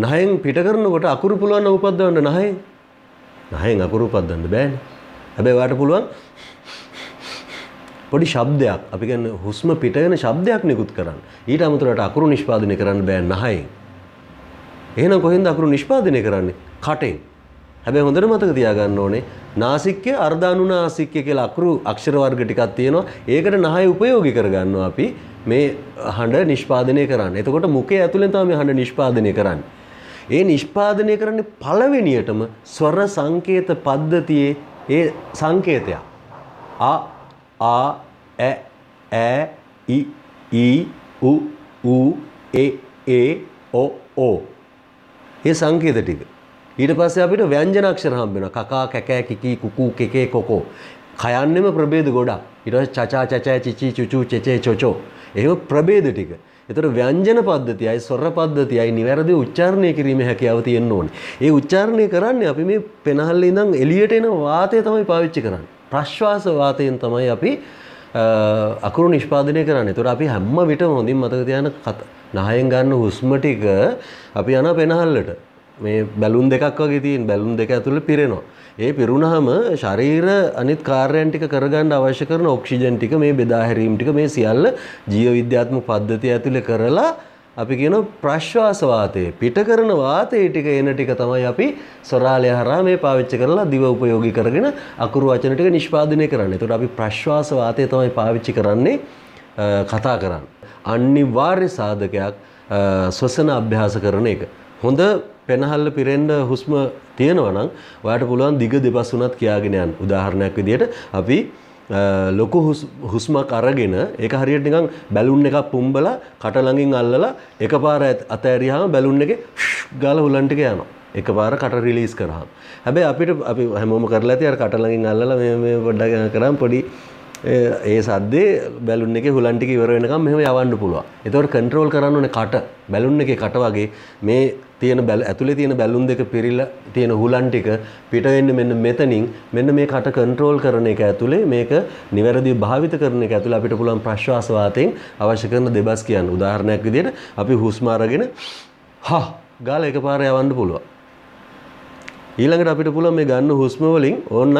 නහයෙන් පිට කරනකොට අකුරු පුළුවන් උපද්දවන්න නහයෙන්. නහයෙන් අකුරු උපද්දන්න බෑනේ. හැබැයි ඔයාට පුළුවන් පොඩි ශබ්දයක් අපි කියන්නේ හුස්ම පිට වෙන ශබ්දයක් නිකුත් කරන්න. ඊට අමතරව අකුරු නිෂ්පාදනය කරන්න බෑ නහයෙන්. එහෙනම් කොහෙන්ද අකුරු නිෂ්පාදනය කරන්නේ? කටෙන්. හැබැයි හොඳට මතක තියාගන්න ඕනේ නාසික්‍ය අර්ධානුනාසික්‍ය කියලා අකුරු අක්ෂර වර්ග ටිකක් තියෙනවා. ඒකට නහය උපයෝගී කරගන්නවා අපි මේ හඬ නිෂ්පාදනය කරන්න. එතකොට මුඛය ඇතුලෙන් තමයි හඬ නිෂ්පාදනය කරන්නේ. ඒ නිෂ්පාදනය කරන්නේ පළවෙනියටම ස්වර සංකේත පද්ධතියේ ඒ සංකේතයක්. අ ආ ඇ ඇ ඉ ඊ උ ඌ ඒ ඒ ඕ ඕ ඒ සංකේත ටික. ඊට පස්සේ අපිට ව්‍යංජනාක්ෂර හම්බ වෙනවා. කකා කැකෑ කිකි කුකු කෙකේ කොකෝ. කයන්නෙම ප්‍රභේද ගොඩක්. ඊට පස්සේ චචා චචා චිචි චුචු චෙචේ චොචෝ. එහෙම ප්‍රභේද ටික. එතකොට ව්‍යංජන පද්ධතියයි ස්වර පද්ධතියයි නිවැරදි උච්චාරණය කිරීමේ හැකියාව තියෙන්න ඕනේ. ඒ උච්චාරණය කරන්නේ අපි මේ පෙනහල්ලේ ඉඳන් එළියට එන වාතය තමයි පාවිච්චි කරන්නේ. ප්‍රශ්වාස වාතයෙන් තමයි අපි අකුරු නිෂ්පාදනය කරන්න තුර අපි හැම්ම විට හොඳින් මතක තියන නහයෙන් ගන්න හුස්ම ටික අපි යන පෙනහල්ලට මේ බැලුම් දෙකක් වගේ තියෙන් බැලුම් දෙක ඇතුළ පිරෙනවා. ඒ පිරුණහම ශරීර අනිත් කාර්යයන් ටික කරගන්න අවශ්‍ය කරන ඔක්සිජන් ටික මේ බෙදාහැරීම් ටික මේ සියල්ල ජීව විද්‍යාත්මක පද්ධතිය ඇතුළේ කරලා අපි කියන ප්‍රශ්වාස වාතය පිට කරන වාතයේ ටික එන ටික තමයි අපි සොරාලය හරහා මේ පාවිච්චි කරලා දිව උපයෝගී කරගෙන අකුරු වචන ටික නිෂ්පාදනය කරන්නේ. එතකොට අපි ප්‍රශ්වාස වාතය තමයි පාවිච්චි කරන්නේ කතා කරන්න. අනිවාර්ය සාධකයක් ශ්වසන අභ්‍යාස කරන එක. හොඳ පෙනහල්ල පිරෙන්න හුස්ම තියෙනවා නම් ඔයාට පුළුවන් දිග දෙපස් උනත් කියාගෙන යන්න. උදාහරණයක් විදිහට අපි ලොකු හුස්මක් අරගෙන ඒක හරියට නිකන් බැලුන් එකක් පුම්බලා කටළඟින් අල්ලලා එකපාර අතෑරියාම බැලුන් එකේ ගාලා හුලන් ටික යනවා. එකපාර කට රිලීස් කරාම. හැබැයි අපිට අපි හැමෝම කරලා ඇති අර කටළඟින් අල්ලලා මේ මේ පොඩ්ඩක් කරාම පොඩි ඒ සද්දේ බැලුන් එකේ හුලන් ටික ඉවර වෙනකම් මෙහෙම යවන්න පුළුවන්. ඒතකොට කන්ට්‍රෝල් කරන්න ඕනේ කට. බැලුන් එකේ කට වගේ මේ තියෙන බැල ඇතුලේ තියෙන බැලුම් දෙක පිරিলা තියෙන හුලන් ටික පිට වෙන්නේ මෙන්න මෙතනින් මෙන්න මේ කට කන්ට්‍රෝල් කරන එක ඇතුලේ මේක නිවැරදිව භාවිත කරන එක ඇතුලේ අපිට පුළුවන් ප්‍රශ්වාස වාතයෙන් අවශ්‍ය කරන දෙබස් කියන්න උදාහරණයක් විදිහට අපි හුස්ම අරගෙන හා ගාලා එකපාරට යවන්න පුළුවන් ඊළඟට අපිට පුළුවන් මේ ගන්න හුස්ම වලින් ඕනනම්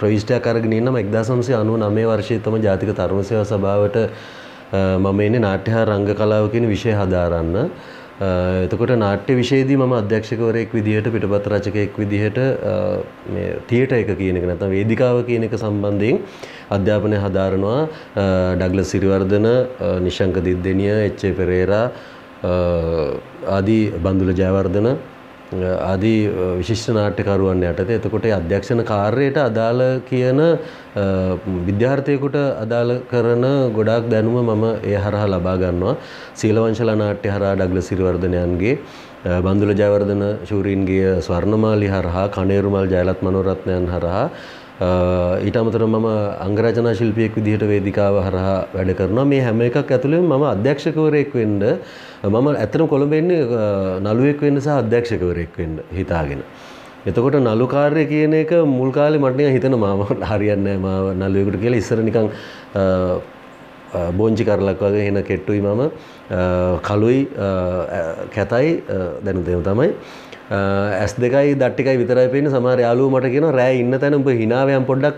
ප්‍රවිෂ්ටයක් අරගෙන ඉන්නම් 1999 වර්ෂයේ තම ජාතික තරුණ සේවා සභාවට මම එන්නේ නාට්‍ය හා රංග කලාව කියන විෂය හදාරන්න. එතකොට නාට්‍ය විෂයේදී මම අධ්‍යක්ෂකවරයෙක් විදිහට පිටපත් රචකයෙක් විදිහට මේ තියටර් එක කියන එක නැත්නම් වේදිකාව කියන එක සම්බන්ධයෙන් අධ්‍යාපනය හදාරනවා ඩග්ලස් සිරිවර්ධන, නිශංක දිද්දෙනිය, එච්.ඒ. පෙරේරා ආදී බන්දුල ජයවර්ධන ආදී විශිෂ්ට නාට්‍යකරුවන් යටතේ එතකොට අධ්‍යක්ෂණ කාර්යයට අදාළ කියන විද්‍යාර්ථයෙකුට අදාළ කරන ගොඩාක් දැනුම මම ඒ හරහා ලබා ගන්නවා සීලවංශලා නාට්‍ය හරහා ඩග්ලස් සිරිවර්ධනයන්ගේ බන්දුල ජයවර්ධන ශූරීන්ගේ ස්වර්ණමාලි හරහා කණේරුමල් ජයලත් මනෝරත්නයන් හරහා ඊට අමතරව මම අංගරචනා ශිල්පියෙක් විදිහට වේදිකාව හරහා වැඩ කරනවා. මේ හැම එකක් ඇතුළේම මම අධ්‍යක්ෂකවරයෙක් වෙන්න මම ඇත්තටම කොළඹ ඉන්නේ නළුවෙක් වෙන්න සහ අධ්‍යක්ෂකවරයෙක් වෙන්න හිතාගෙන. එතකොට නළු කාර්ය කියන එක මුල් කාලේ මට නිකන් හිතෙනවා මම හරියන්නේ නැහැ මම නළුවෙකුට කියලා ඉස්සර නිකන් බෝංචි කරලක් වගේ එන කෙට්ටුයි මම කළුයි කැතයි දැනුදේම තමයි ඇස් දෙකයි දට්ටිකයි විතරයි පෙන්නේ සමහර යාළුවෝ මට කියනවා රෑ ඉන්න තැන උඹ හිනාවයන් පොඩ්ඩක්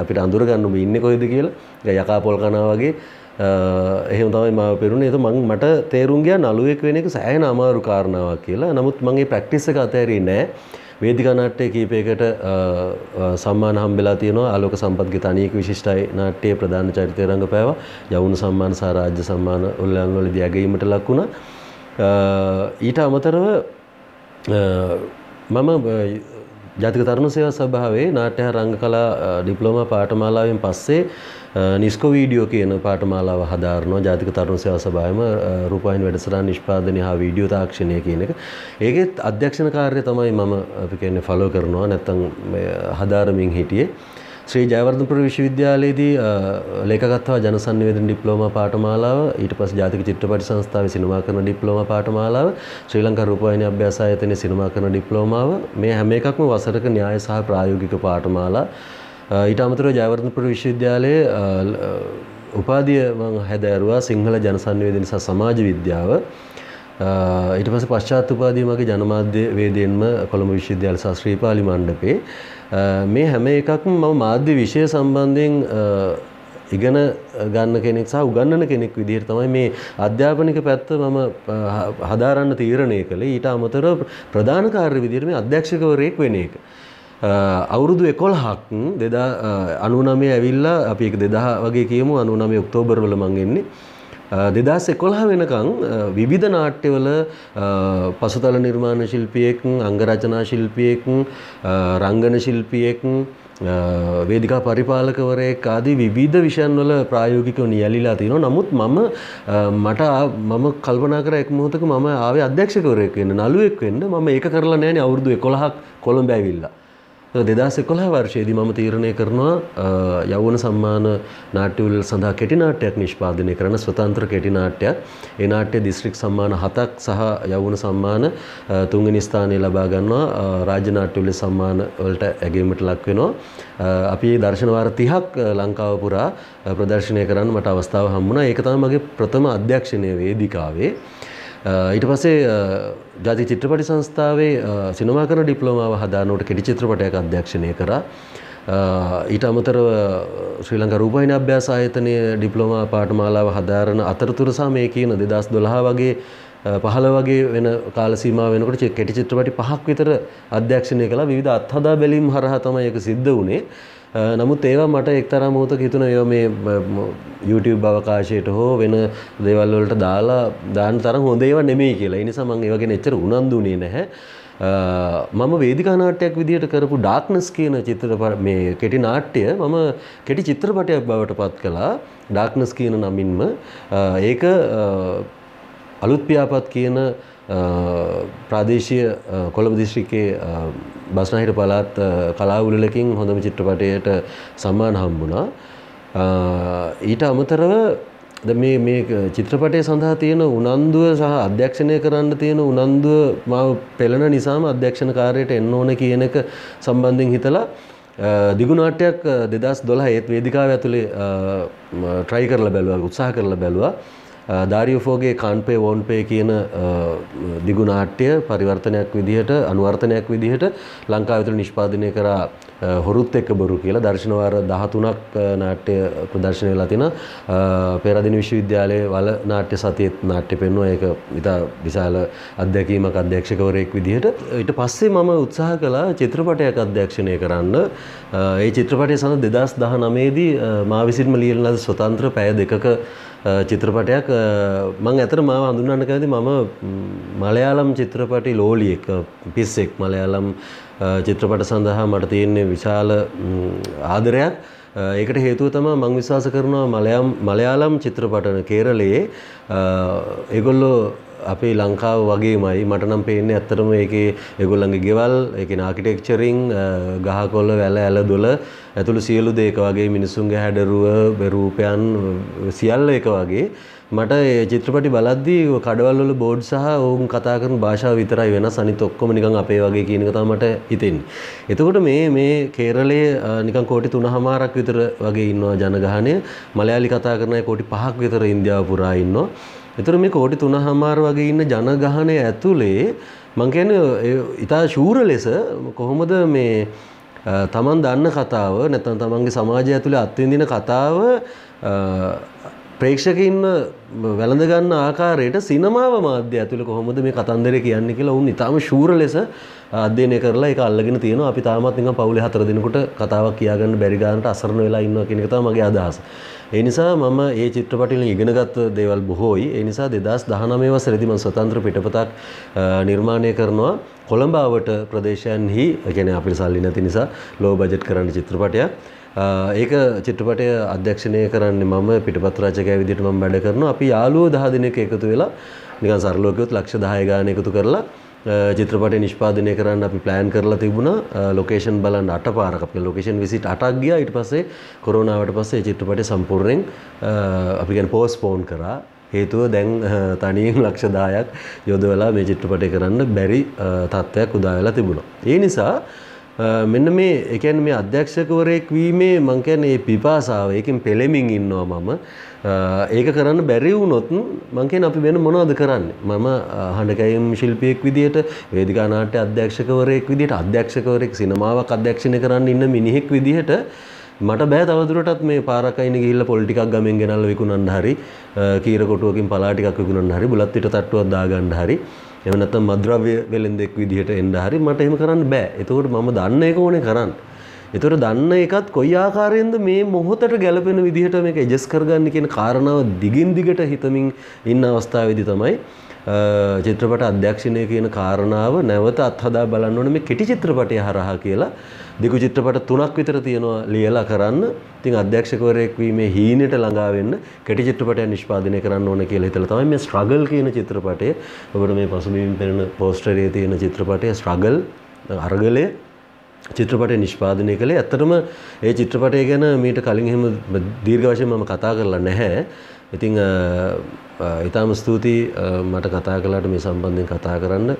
අපිට අඳුර ගන්න උඹ ඉන්නේ කොහෙද කියලා යකා පොල් කනවා වගේ එහෙම තමයි මාව පෙරුණේ ඒක මං මට තේරුම් ගියා නළුවෙක් වෙන එක සෑහෙන අමාරු කාරණාවක් කියලා නමුත් මං ඒ ප්‍රැක්ටිස් එක අතහැරියේ නෑ වේදිකා නාට්‍ය කීපයකට සම්මාන හම්බෙලා තියෙනවා ආලෝක සම්පත්ගේ තනියක විශිෂ්ටයි නාට්‍යයේ ප්‍රධාන චරිතය රඟපෑවා යවුන සම්මාන සහ රාජ්‍ය සම්මාන උළංගවලදී ඇගීමට ලක් වුණා ඊට අමතරව මම ජාතික තරුණ සේවා සභාවේ නාට්‍ය රංග කලා ඩිප්ලෝමා පාඨමාලාවෙන් පස්සේ නිස්කෝ වීඩියෝ කියන පාඨමාලාව හදාරනවා ජාතික තරුණ සේවා සභාවෙම රූපවාහිනී වැඩසටහන් නිෂ්පාදනය හා වීඩියෝ තාක්ෂණය කියන එක. ඒකෙත් අධ්‍යක්ෂණ කාර්යය තමයි මම අපි කියන්නේ ෆලෝ කරනවා නැත්තම් හදාරමින් හිටියේ. ශ්‍රී ජයවර්ධනපුර විශ්වවිද්‍යාලයේදී ලේඛකත්ව ජනසන්නිවේදන ඩිප්ලෝමා පාඨමාලාව ඊට පස්සේ ජාතික චිත්‍රපට සංස්ථාවේ සිනමා කරන ඩිප්ලෝමා පාඨමාලාව ශ්‍රී ලංකා රූපවාහිනී අභ්‍යාස ආයතනයේ සිනමා කරන ඩිප්ලෝමාව මේ හැම එකක්ම වසරක න්‍යාය සහ ප්‍රායෝගික පාඨමාලා ඊට අමතරව ජයවර්ධනපුර විශ්වවිද්‍යාලයේ උපාධිය මං හැදෑරුවා සිංහල ජනසන්නිවේදන සහ සමාජ විද්‍යාව ඊට පස්සේ පශ්චාත් උපාධිය මගේ ජනමාධ්‍ය වේදයෙන්ම කොළඹ විශ්වවිද්‍යාල සහ ශ්‍රීපාලි මණ්ඩපේ මේ හැම එකක්ම මම මාධ්‍ය විෂය සම්බන්ධයෙන් ඉගෙන ගන්න කෙනෙක් සහ උගන්නන කෙනෙක් විදිහට තමයි මේ අධ්‍යාපනික පැත්ත මම හදාරන්න තීරණය කළේ ඊට අමතරව ප්‍රධාන කාර්ය විදිහට මේ අධ්‍යක්ෂකවරයෙක් වෙන එක. අවුරුදු එකොල්හක් දෙදා අනුනමය ඇවිල්ලා අපි එක දෙදා වගේ කියමු අනුනමය ඔක්තෝබර්වල මං එන්නේ දෙදස් එකොළහ වෙනකං විවිධ නාට්‍යවල පසුතල නිර්මාණ ශිල්පියෙක් අංගරචනා ශිල්පියෙක් රංගන ශිල්පියෙක් වේදිකා පරිපාලකවරයෙක් ආදී විවිධ විෂයන්වල ප්‍රායෝගිකව නියැලිලා තිනවා නමුත් මම මට මම කල්පනා කර එක් මොහොතක මම ආවේ අධ්‍යක්ෂකවරයෙක් වෙන්න නළුවෙක් වෙන්න මම ඒක කරලා නැහැ නේ අවුරුදු 11ක් කොළඹ ඇවිල්ලා දෙදස් එකොළහ වර්ෂයේදී මම තීරණය කරනවා යවන සම්මාන නාට්‍යවල සඳහා කෙටි නාට්‍යයක් නිෂ්පාදනය කරන ස්වතන්ත්‍ර කෙටි නාට්‍යයක් ඒ නාට්‍ය දිස්ත්‍රික් සම්මාන හතක් සහ යවන සම්මාන තුන්වෙනි ස්ථානය ලබා ගන්නවා රාජ්‍ය නාට්‍යවල සම්මාන වලට ඇගීමට ලක් වෙනවා අපි මේ දර්ශන වාර 30ක් ලංකාව පුරා ප්‍රදර්ශනය කරන්න මට අවස්ථාව හම්බුණා ඒක තමයි මගේ ප්‍රථම අධ්‍යක්ෂණය වේදිකාවේ ඊට පස්සේ ජාතික චිත්‍රපටි සංස්ථාවේ සිනමාකරන ඩිප්ලෝමාව හදානකොට කෙටි චිත්‍රපටයක් අධ්‍යක්ෂණය කරා. ඊට අමතරව ශ්‍රී ලංකා රූපහින අභ්‍යාස ආයතනයේ ඩිප්ලෝමා පාඨමාලාව හදාරන අතරතුර සහ මේ කියන 2012 වගේ පහළ වගේ වෙන කාල සීමාව වෙනකොට කෙටි චිත්‍රපටි පහක් විතර අධ්‍යක්ෂණය කළා. විවිධ අත්හදා බැලීම් හරහා තමයි ඒක සිද්ධ වුණේ. නමුත් ඒවා මට එක්තරා මොහොතක හිතුණා ඒවා මේ YouTube අවකාශයට හෝ වෙන දේවල් වලට දාලා දාන්න තරම් හොඳ ඒවා නෙමෙයි කියලා. ඒ නිසා මම ඒවා ගැන එච්චර උනන්දු වුණේ නැහැ. මම වේදිකා නාට්‍යයක් විදිහට කරපු ඩාර්ක්නස් කියන චිත්‍රපට මේ කෙටි නාට්‍ය මම කෙටි චිත්‍රපටයක් බවට පත් කළා. ඩාර්ක්නස් කියන නමින්ම ඒක අලුත් පියාපත් කියන ප්‍රාදේශීය කොළඹ දිස්ත්‍රික්කේ බස්නාහිර පළාත් කලා උළෙලකින් හොඳම චිත්‍රපටයට සම්මාන හම්බුණා. ඊට අමතරව මේ මේ චිත්‍රපටය සඳහා තියෙන උනන්දුව සහ අධ්‍යක්ෂණය කරන්න තියෙන උනන්දුව මාව පෙළෙන නිසාම අධ්‍යක්ෂණ කාර්යයට එන්න ඕන කියන එක සම්බන්ධයෙන් හිතලා දිගු නාට්‍යයක් 2012 ඒත් වේදිකාව ඇතුලේ ට්‍රයි කරලා බැලුවා උත්සාහ කරලා බැලුවා ධාරියෆෝගේ කාන්පේ වෝන්පේ කියන දිගුනාට්‍ය පරිවර්තනයක් විදිහට අනුවර්තනයක් විදිහට ලංකාවිතුර නිෂ්පාදනය කරා හොරුත් එක්ක බොරු කියලා දර්ශනවාර 13ක් නාට්‍ය ප්‍රදර්ශන වෙලා තින පෙරදින විශ්වවිද්‍යාලයේ වල නාට්‍ය සතියෙත් නාට්‍ය පෙන්වුවා ඒක ඉතා විශාල අත්දැකීමක් අධ්‍යක්ෂකවරයෙක් විදිහට ඊට පස්සේ මම උත්සාහ කළා චිත්‍රපටයක් අධ්‍යක්ෂණය කරන්න ඒ චිත්‍රපටය සඳ 2019 දී මා විසින්ම ලියන ලද ස්වතන්ත්‍ර පැය දෙකක චිත්‍රපටයක් මං ඇතර මාව හඳුන්වන්න කැමති මම මලයාලම් චිත්‍රපටි ලෝලියෙක් පිස්සෙක් මලයාලම් චිත්‍රපට සඳහා මට තියෙන්නේ විශාල ආදරයක්. ඒකට හේතුව තමා මං විශ්වාස කරනවා මලයම් මලයාලම් චිත්‍රපටන කේරලයේ ඒගොල්ලෝ අපේ ලංකාව වගේමයි මට නම් පේන්නේ ඇත්තටම ඒකේ ඒගොල්ලන්ගේ ගෙවල් ඒකේ ආකිටෙක්චරින් ගහකොළ වැල ඇල දොළ ඇතුළු සියලු දේ එක වගේ මිනිසුන්ගේ හැඩරුව රූපයන් සියල්ල එක වගේ මට චිත්‍රපටි බලද්දී කඩවල්ල බෝඩ් සහ ඔවුන් කතා කරන භාෂාව විතරයි වෙන සනිත් ඔක්කොම නිකන් අපේ වගේ කියන කතා මට හිතෙන්. එතකොට මේ මේ කේරලේ නිකන් කෝටි තුන හමාරක් විතර වගේ ඉන්නවා ජනගහනය මලයාලි කතා කරනය කෝටි පහක් විතර ඉන්දියාව පුරා ඉන්නවා. එතර මේ කෝටි තුන හමාර වගේ ඉන්න ජනගහනය ඇතුළේ මංකැන ඉතා ශූර ලෙස කොහොමද මේ තමන් දන්න කතාව නැතන් තමන්ගේ සමාජය ඇතුළේ අත්විඳින කතාව ප්‍රේක්ෂකඉන්න වැළඳගන්න ආකාරයට සිනමාව මාධ්‍ය ඇතුළ කොහොමද මේ කතන්දර කියන්න කියලා ඔවුන් ඉතාම ශූර ලෙස අධ්‍යයනය කරලා එක අල්ලගෙන තියෙන අපි තාමත් නිකන් පවුලේ හතර දිනකට කතාවක් කියාගන්න බැරි ගන්නට අසරණ වෙලා ඉන්නවා කියන එක තමයි මගේ අදහස. ඒ නිසා මම මේ චිත්‍රපටියෙන් ඉගෙනගත් දේවල් බොහෝයි. ඒ නිසා 2019 වසරේදී මම ස්වතන්ත්‍ර පිටපතක් නිර්මාණය කරනවා කොළඹාවට ප්‍රදේශයන්හි, ඒ කියන්නේ අපිට සල්ලි නැති නිසා ලෝ බජට් කරන්න චිත්‍රපටයක්. ඒක චිත්‍රපටය අධ්‍යක්ෂණය කරන්නේ මම පිටපත් රචකයා විදිහට මම වැඩ කරනවා. අපි යාළුවෝ 10 දෙනෙක් එකතු වෙලා නිකන් සරලව කිව්වොත් ලක්ෂ 10 ගාන එකතු කරලා චිත්‍රපටය නිෂ්පාදනය කරන්න අපි ප්ලෑන් කරලා තිබුණා. ලොකේෂන් බලන්න අට පාරක් අපි ලොකේෂන් විසිට් 8ක් ගියා. ඊට පස්සේ කොරෝනාවට පස්සේ චිත්‍රපටය සම්පූර්ණයෙන් අපි කියන්නේ පෝස්ට්පෝන් කරා. හේතුව දැන් තනියෙන් ලක්ෂ 10ක් යොදවලා මේ චිත්‍රපටය කරන්න බැරි තත්ත්වයක් උදා වෙලා තිබුණා. ඒ නිසා මෙන්න මේ එකැන් මේ අධ්‍යක්ෂකවරයෙක් වීමේ මංකැන ඒ පිපාසාාව ඒකින් පෙළෙමින් ඉන්නවා මම ඒක කරන්න බැරි වුණොත් මංකෙන් අපි වෙන මොනවද කරන්න මම හඬකැයම් ශිල්පියෙක් විදියට වේදිකා නාට්‍ය අධ්‍යක්ෂකවරයෙක් විදියට අධ්‍යක්ෂකවරයෙක් සිනමාවක් අධ්‍යක්ෂණය කරන්න ඉන්න මිනිහෙක් විදිහට මට බෑ තවදුරටත් මේ පාරකයින ගිහිල්ලා පොල් ටිකක් ගමෙන් ගෙනල්ලා විකුණන්න හරි කීර කොටුවකින් පලා ටිකක් විකුණන්න හරි බුලත් පිට තට්ටුවක් දාගන්න හරි එහෙම නැත්නම් මද්‍රව්‍ය වෙලෙන්දෙක් විදිහට එන්න හරි මට එහෙම කරන්න බෑ. එතකොට මම දන්න එක ඕනේ කරන්න. එතකොට දන්න එකත් කොයි ආකාරයෙන්ද මේ මොහොතට ගැලපෙන විදිහට මේක ඇඩ්ජස්ට් කරගන්න කියන කාරණාව දිගින් දිගට හිතමින් ඉන්න අවස්ථාවේදී තමයි චිත්‍රපට අධ්‍යක්ෂණය කියන කාරණාව නැවත අත්හදා බලන්න ඕනේ මේ කෙටි චිත්‍රපටය හරහා කියලා. දිගු චිත්‍රපට තුනක් විතර තියෙනවා ලියලා කරන්න. ඉතින් අධ්‍යක්ෂකවරයෙක් වීමේ හීනයට ළඟා වෙන්න කෙටි චිත්‍රපටයක් නිෂ්පාදනය කරන්න ඕනේ කියලා හිතලා තමයි මේ ස්ට්‍රගල් කියන චිත්‍රපටය ඔබට මේ පසුබිමින් පෙනෙන පෝස්ටරයේ තියෙන චිත්‍රපටය ස්ට්‍රගල් අරගලය චිත්‍රපටය නිෂ්පාදනය කළේ ඇත්තටම ඒ චිත්‍රපටය ගැන මීට කලින් එහෙම දීර්ඝ වශයෙන් මම කතා කරලා නැහැ. ඉතිං ඉතාම ස්තුතියි මට කතා කලාට මේ සම්බන්ධයෙන් කතා කරන්න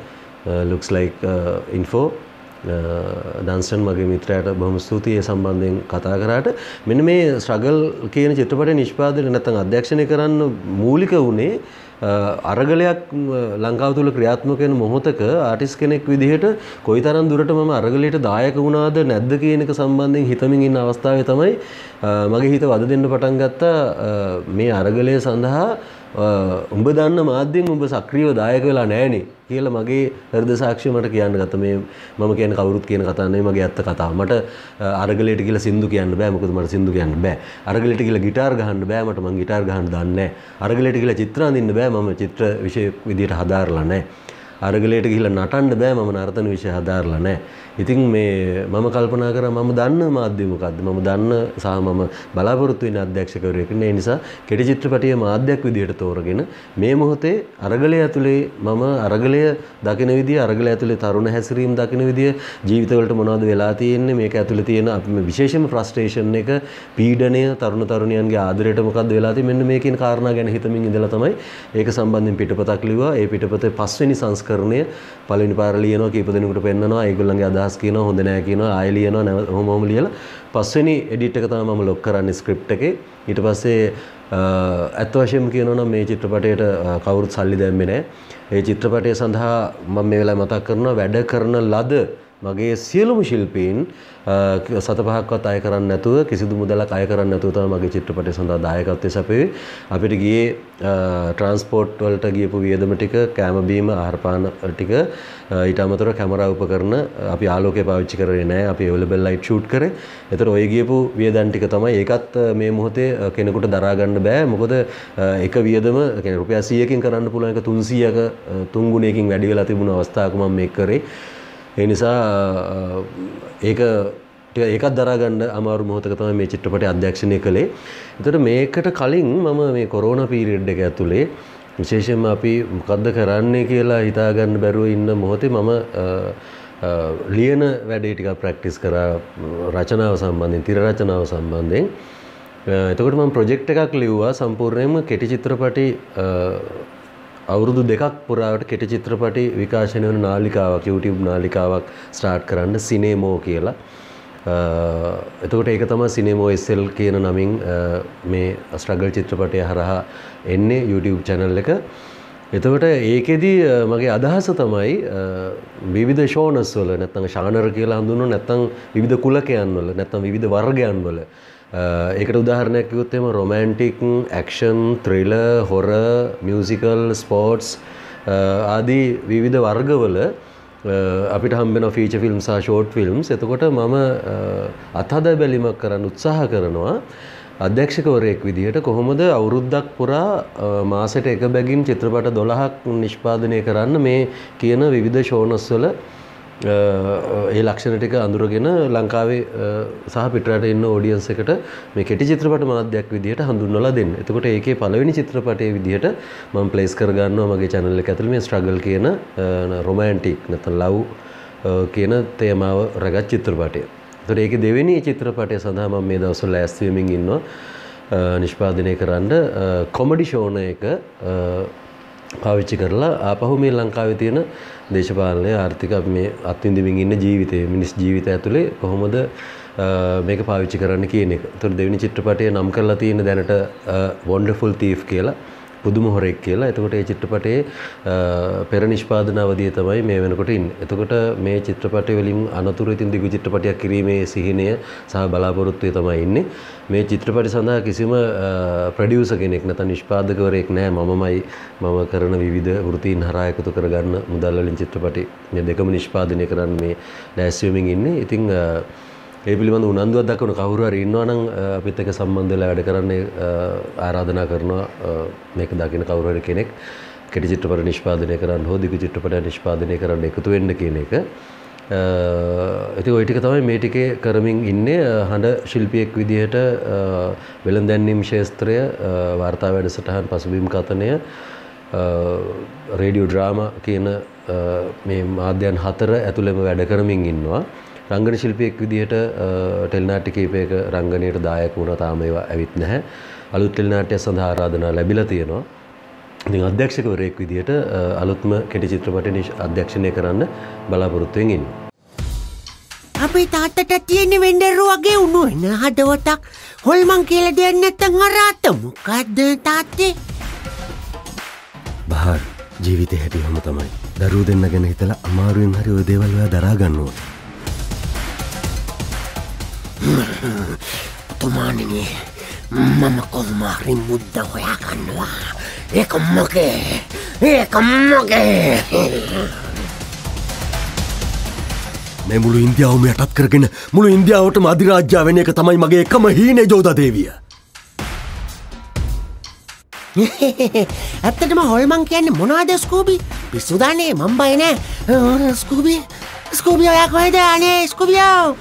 ලුක්ස් ලයික් ඉන්ෆෝ දන්සන් මගේ මිත්‍රයට බොහම ස්තුතියි සම්බන්ධයෙන් කතා කරාට මෙන්න මේ ස්්‍රගල් කියන චිත්‍රපට නිෂ්පාදන නැතන් අධ්‍යක්ෂණය කරන්න මූලික වුණේ අරගලයක් ලංකාව තුළ ක්‍රියාත්මකයන මොහොතක ආටිස් කෙනෙක් විදිහට කොයි තරන් දුරට මම අරගලයට දායක වුණාද නැද්ද කියනක සම්බන්ධයෙන් හිතමින් ඉන්න අවස්ථාව තමයි මගේ හිත වද දෙන්න පටන් ගත්තා මේ අරගලය සඳහා උඹ දන්න මාධ්‍යෙන් උඹ සක්‍රීව දායක වෙලා නෑනේ කියලා මගේ හෘද සාක්ෂිය මට කියන්න ගත්ත මේ මම කියන කවුරුත් කියන කතාව නෙවෙයි මගේ ඇත්ත කතාව. මට අරගලයට කියලා සින්දු කියන්න බෑ මොකද මට සින්දු කියන්න බෑ. අරගලයට කියලා ගිටාර් ගහන්න බෑ මට මං ගිටාර් ගහන්න දන්නේ නෑ. අරගලයට කියලා චිත්‍ර අඳින්න බෑ මම චිත්‍ර විෂය විදියට හදාarලා නෑ. අරගලයට ගිහිල්ලා නටන්න බෑ මම නර්තන විෂය හදාarලා නෑ. ඉතින් මේ මම කල්පනා කර මම දන්න මාධ්‍යමකක්ද මම දන්න සහ මම බලාපොරොත්තුවෙන අධ්‍යක්ෂකවරයකන ඒ නිසා කෙටි චිත්‍රපටිය මාධ්‍යයක් විදියට තෝරගෙන මේ මොහොතේ අරගලය ඇතුළේ මම අරගලය දකින විදිය අරගල ඇතුළේ තරුණ හැසිරීම් දකින විදිය ජීවිතවලට මොනවද වෙලා තියෙන්නේ මේක ඇතුළේ තියෙන අපි විශේෂම ෆ්‍රස්ට්‍රේෂන් එක පීඩනය තරුණ තරුණියන්ගේ ආදරයට මොකද්ද වෙලා තියෙන්නේ මෙන්න මේ කියන කාරණා ගැන හිතමින් ඉඳලා තමයි ඒක සම්බන්ධයෙන් පිටපතක් ලිව්වා ඒ පිටපතේ පස්වෙනි සංස්කරණය පළවෙනි පාර ලියනවා කීප දෙනෙකුට පෙන්නනවා ඒගොල්ලන්ගේ අදහස් අදහස් කියනවා හොඳ නෑ කියනවා ආයෙ ලියනවා නැව හොම හොම ලියලා පස්වෙනි එඩිට් එක තමයි මම ලොක් කරන්නේ ස්ක්‍රිප්ට් එකේ ඊට පස්සේ ඇත්ත වශයෙන්ම කියනවා නම් මේ චිත්‍රපටයට කවුරුත් සල්ලි දැම්මේ නෑ ඒ චිත්‍රපටය සඳහා මම මේ වෙලාවේ මතක් කරනවා වැඩ කරන ලද මගේ සියලුම ශිල්පීන් සත පහක්වත් අය කරන්න නැතුව කිසිදු මුදලක් අය කරන්න නැතුව තමයි මගේ චිත්‍රපටය සඳහා දායකත්වය සැපයුවේ. අපිට ගියේ ට්‍රාන්ස්පෝර්ට් වලට ගියපු වියදම ටික, කැම බීම, ආහාර පාන ටික ඊට අමතරව කැමරා උපකරණ අපි ආලෝකය පාවිච්චි කරේ නැහැ. අපි available light shoot කරේ. ඒතර ඔය ගියපු වියදම් ටික තමයි ඒකත් මේ මොහොතේ කෙනෙකුට දරා ගන්න බෑ. මොකද එක වියදම කියන්නේ රුපියල් 100කින් කරන්න පුළුවන් එක 300ක තුන් ගුණයකින් වැඩි වෙලා තිබුණු අවස්ථාවක මම මේක කරේ. ඒ නිසා ඒක ඒකත් දරාගන්න අමාරු මොහොතක තමයි මේ චිත්‍රපටය අධ්‍යක්ෂණය කළේ. එතකොට මේකට කලින් මම මේ කොරෝනා පීරියඩ් එක ඇතුලේ විශේෂයෙන්ම අපි මොකද්ද කරන්නේ කියලා හිතාගන්න බැරුව ඉන්න මොහොතේ මම ලියන වැඩේ ටිකක් ප්‍රැක්ටිස් කරා රචනාව සම්බන්ධයෙන් තිර රචනාව සම්බන්ධයෙන් එතකොට මම ප්‍රොජෙක්ට් එකක් ලිව්වා සම්පූර්ණයෙන්ම කෙටි චිත්‍රපටි අවුරුදු දෙකක් පුරාවට කෙටි චිත්‍රපටි විකාශනය වන නාලිකාවක් YouTube නාලිකාවක් ස්ටාර්ට් කරන්න සිනේමෝ කියලා. එතකොට ඒක තමයි සිනේමෝ SL කියන නමින් මේ ස්ට්‍රගල් චිත්‍රපටය හරහා එන්නේ YouTube channel එක. එතකොට ඒකෙදි මගේ අදහස තමයි විවිධ ෂෝනස් වල නැත්නම් ශානර කියලා හඳුන්වන නැත්නම් විවිධ කුලකයන් වල නැත්නම් විවිධ වර්ගයන් වල ඒකට උදාහරණයක් යුත් එම romantic action thriller horror musical sports ආදී විවිධ වර්ගවල අපිට හම්බෙන ෆීච ෆිල්ම් සහ ෂෝට් ෆිල්ම්ස් එතකොට මම අත්හද බැලිමක් කරන්න උත්සාහ කරනවා අධ්‍යක්ෂකවරයෙක් විදිහට කොහොමද අවුරුද්දක් පුරා මාසට එක බැගින් චිත්‍රපට දොළහක් නිෂ්පාදනය කරන්න මේ කියන විවිධ ෂෝනස්වල ඒ ලක්ෂණ ටික අඳුරගෙන ලංකාවේ සහ පිටරට ඉන්න ඔඩියන්ස් එකට මේ කෙටි චිත්‍රපට මාධ්‍යයක් විදිහට හඳුන්වලා දෙන්න. එතකොට ඒකේ පළවෙනි චිත්‍රපටයේ විදිහට මම ප්ලේස් කරගන්නවා මගේ channel එක ඇතුළේ මේ struggle කියන romantic නැත්නම් love කියන තේමාව රැගත් චිත්‍රපටය. එතකොට ඒකේ දෙවෙනි චිත්‍රපටය සඳහා මම මේ දවස්වල ලෑස්ති වෙමින් ඉන්නවා. නිෂ්පාදනය කරන්න කොමඩි ෂෝන එක පාවිච්චි කරලා ආපහු මේ ලංකාවේ තියෙන දේශපාලනය ආර්ථික මේ අත්විඳිමින් ඉන්න ජීවිතය මිනිස් ජීවිතය ඇතුලේ කොහොමද මේක පාවිච්චි කරන්න කියන එක. ඒතකොට දෙවෙනි චිත්‍රපටය නම් කරලා තියෙන දැනට Wonderful Thief කියලා. පුදුම හොරෙක් කියලා එතකොට ඒ චිත්‍රපටයේ පෙර නිෂ්පාදන අවධිය තමයි මේ වෙනකොට ඉන්නේ. එතකොට මේ චිත්‍රපටය වලින් අනතුරු ඉතින් දිගු චිත්‍රපටයක් කිරීමේ සිහිනය සහ බලාපොරොත්තුව තමයි ඉන්නේ. මේ චිත්‍රපටය සඳහා කිසිම ප්‍රොඩියුසර් කෙනෙක් නැත්නම් නිෂ්පාදකවරයෙක් නැහැ. මමමයි මම කරන විවිධ වෘත්තීන් හරහා එකතු කරගන්න මුදල් වලින් චිත්‍රපටි මේ දෙකම නිෂ්පාදනය කරන්න මේ දැස්වීමෙන් ඉන්නේ. ඉතින් ඒ පිළිබඳ උනන්දුවක් දක්වන කවුරුහරි ඉන්නවනම් අපිත් එක්ක සම්බන්ධ වෙලා වැඩ කරන්න ආරාධනා කරනවා මේක දකින කවුරුහරි කෙනෙක් කෙටි චිත්‍රපට නිෂ්පාදනය කරන්න හෝ දිගු චිත්‍රපට නිෂ්පාදනය කරන්න එකතු වෙන්න කියන එක. ඉති ඔය ටික තමයි මේ ටිකේ කරමින් ඉන්නේ හඬ ශිල්පියෙක් විදිහට වෙළඳැන්වීම් ශාස්ත්‍රය වාර්තා වැඩසටහන් පසුබිම් කතනය රේඩියෝ ඩ්‍රාමා කියන මේ මාධ්‍යයන් හතර ඇතුළෙම වැඩ කරමින් ඉන්නවා. රංගන ශිල්පියෙක් විදිහට ටෙල්නාට්‍ය කීපයක රංගනයට දායක වුණා තාම ඒවා ඇවිත් නැහැ. අලුත් ටෙල්නාට්‍ය සඳහා ආරාධනා ලැබිලා තියෙනවා. ඉතින් අධ්‍යක්ෂකවරයෙක් විදිහට අලුත්ම කෙටි චිත්‍රපටය අධ්‍යක්ෂණය කරන්න බලාපොරොත්තුවෙන් ඉන්නවා. අපේ තාත්තට තියෙන වෙන්ඩරු වගේ උුණු එන හදවතක් හොල්මං කියල දෙන්න ඇත්තං හරාත මොකක්ද තාත්තේ බාර් ජීවිත හැටි හොම තමයි දරු දෙන්න ගැන හිතලා අමාරුවෙන් හරි ඔය දේවල්වය දරාගන්නවා තුමානනි මම කොහුමහරි මුද්ද හොයා ගන්නවා ඒකම්මොකේ ඒකම්මොකේ මුළු ඉන්දියාවම යටත් කරගෙන මුළු ඉන්දියාවට මධිරාජ්‍යාවෙන එක තමයි මගේ එකම හීන ජෝදදේවිය ඇත්තටම හොල්මං කියන්නේ මොනාද ස්කූබි පිස්සුදානේ මම්බයිනෑ ස්කූබි ස්කූබියෝ යකොයිද අනේ ස්කූබියෝ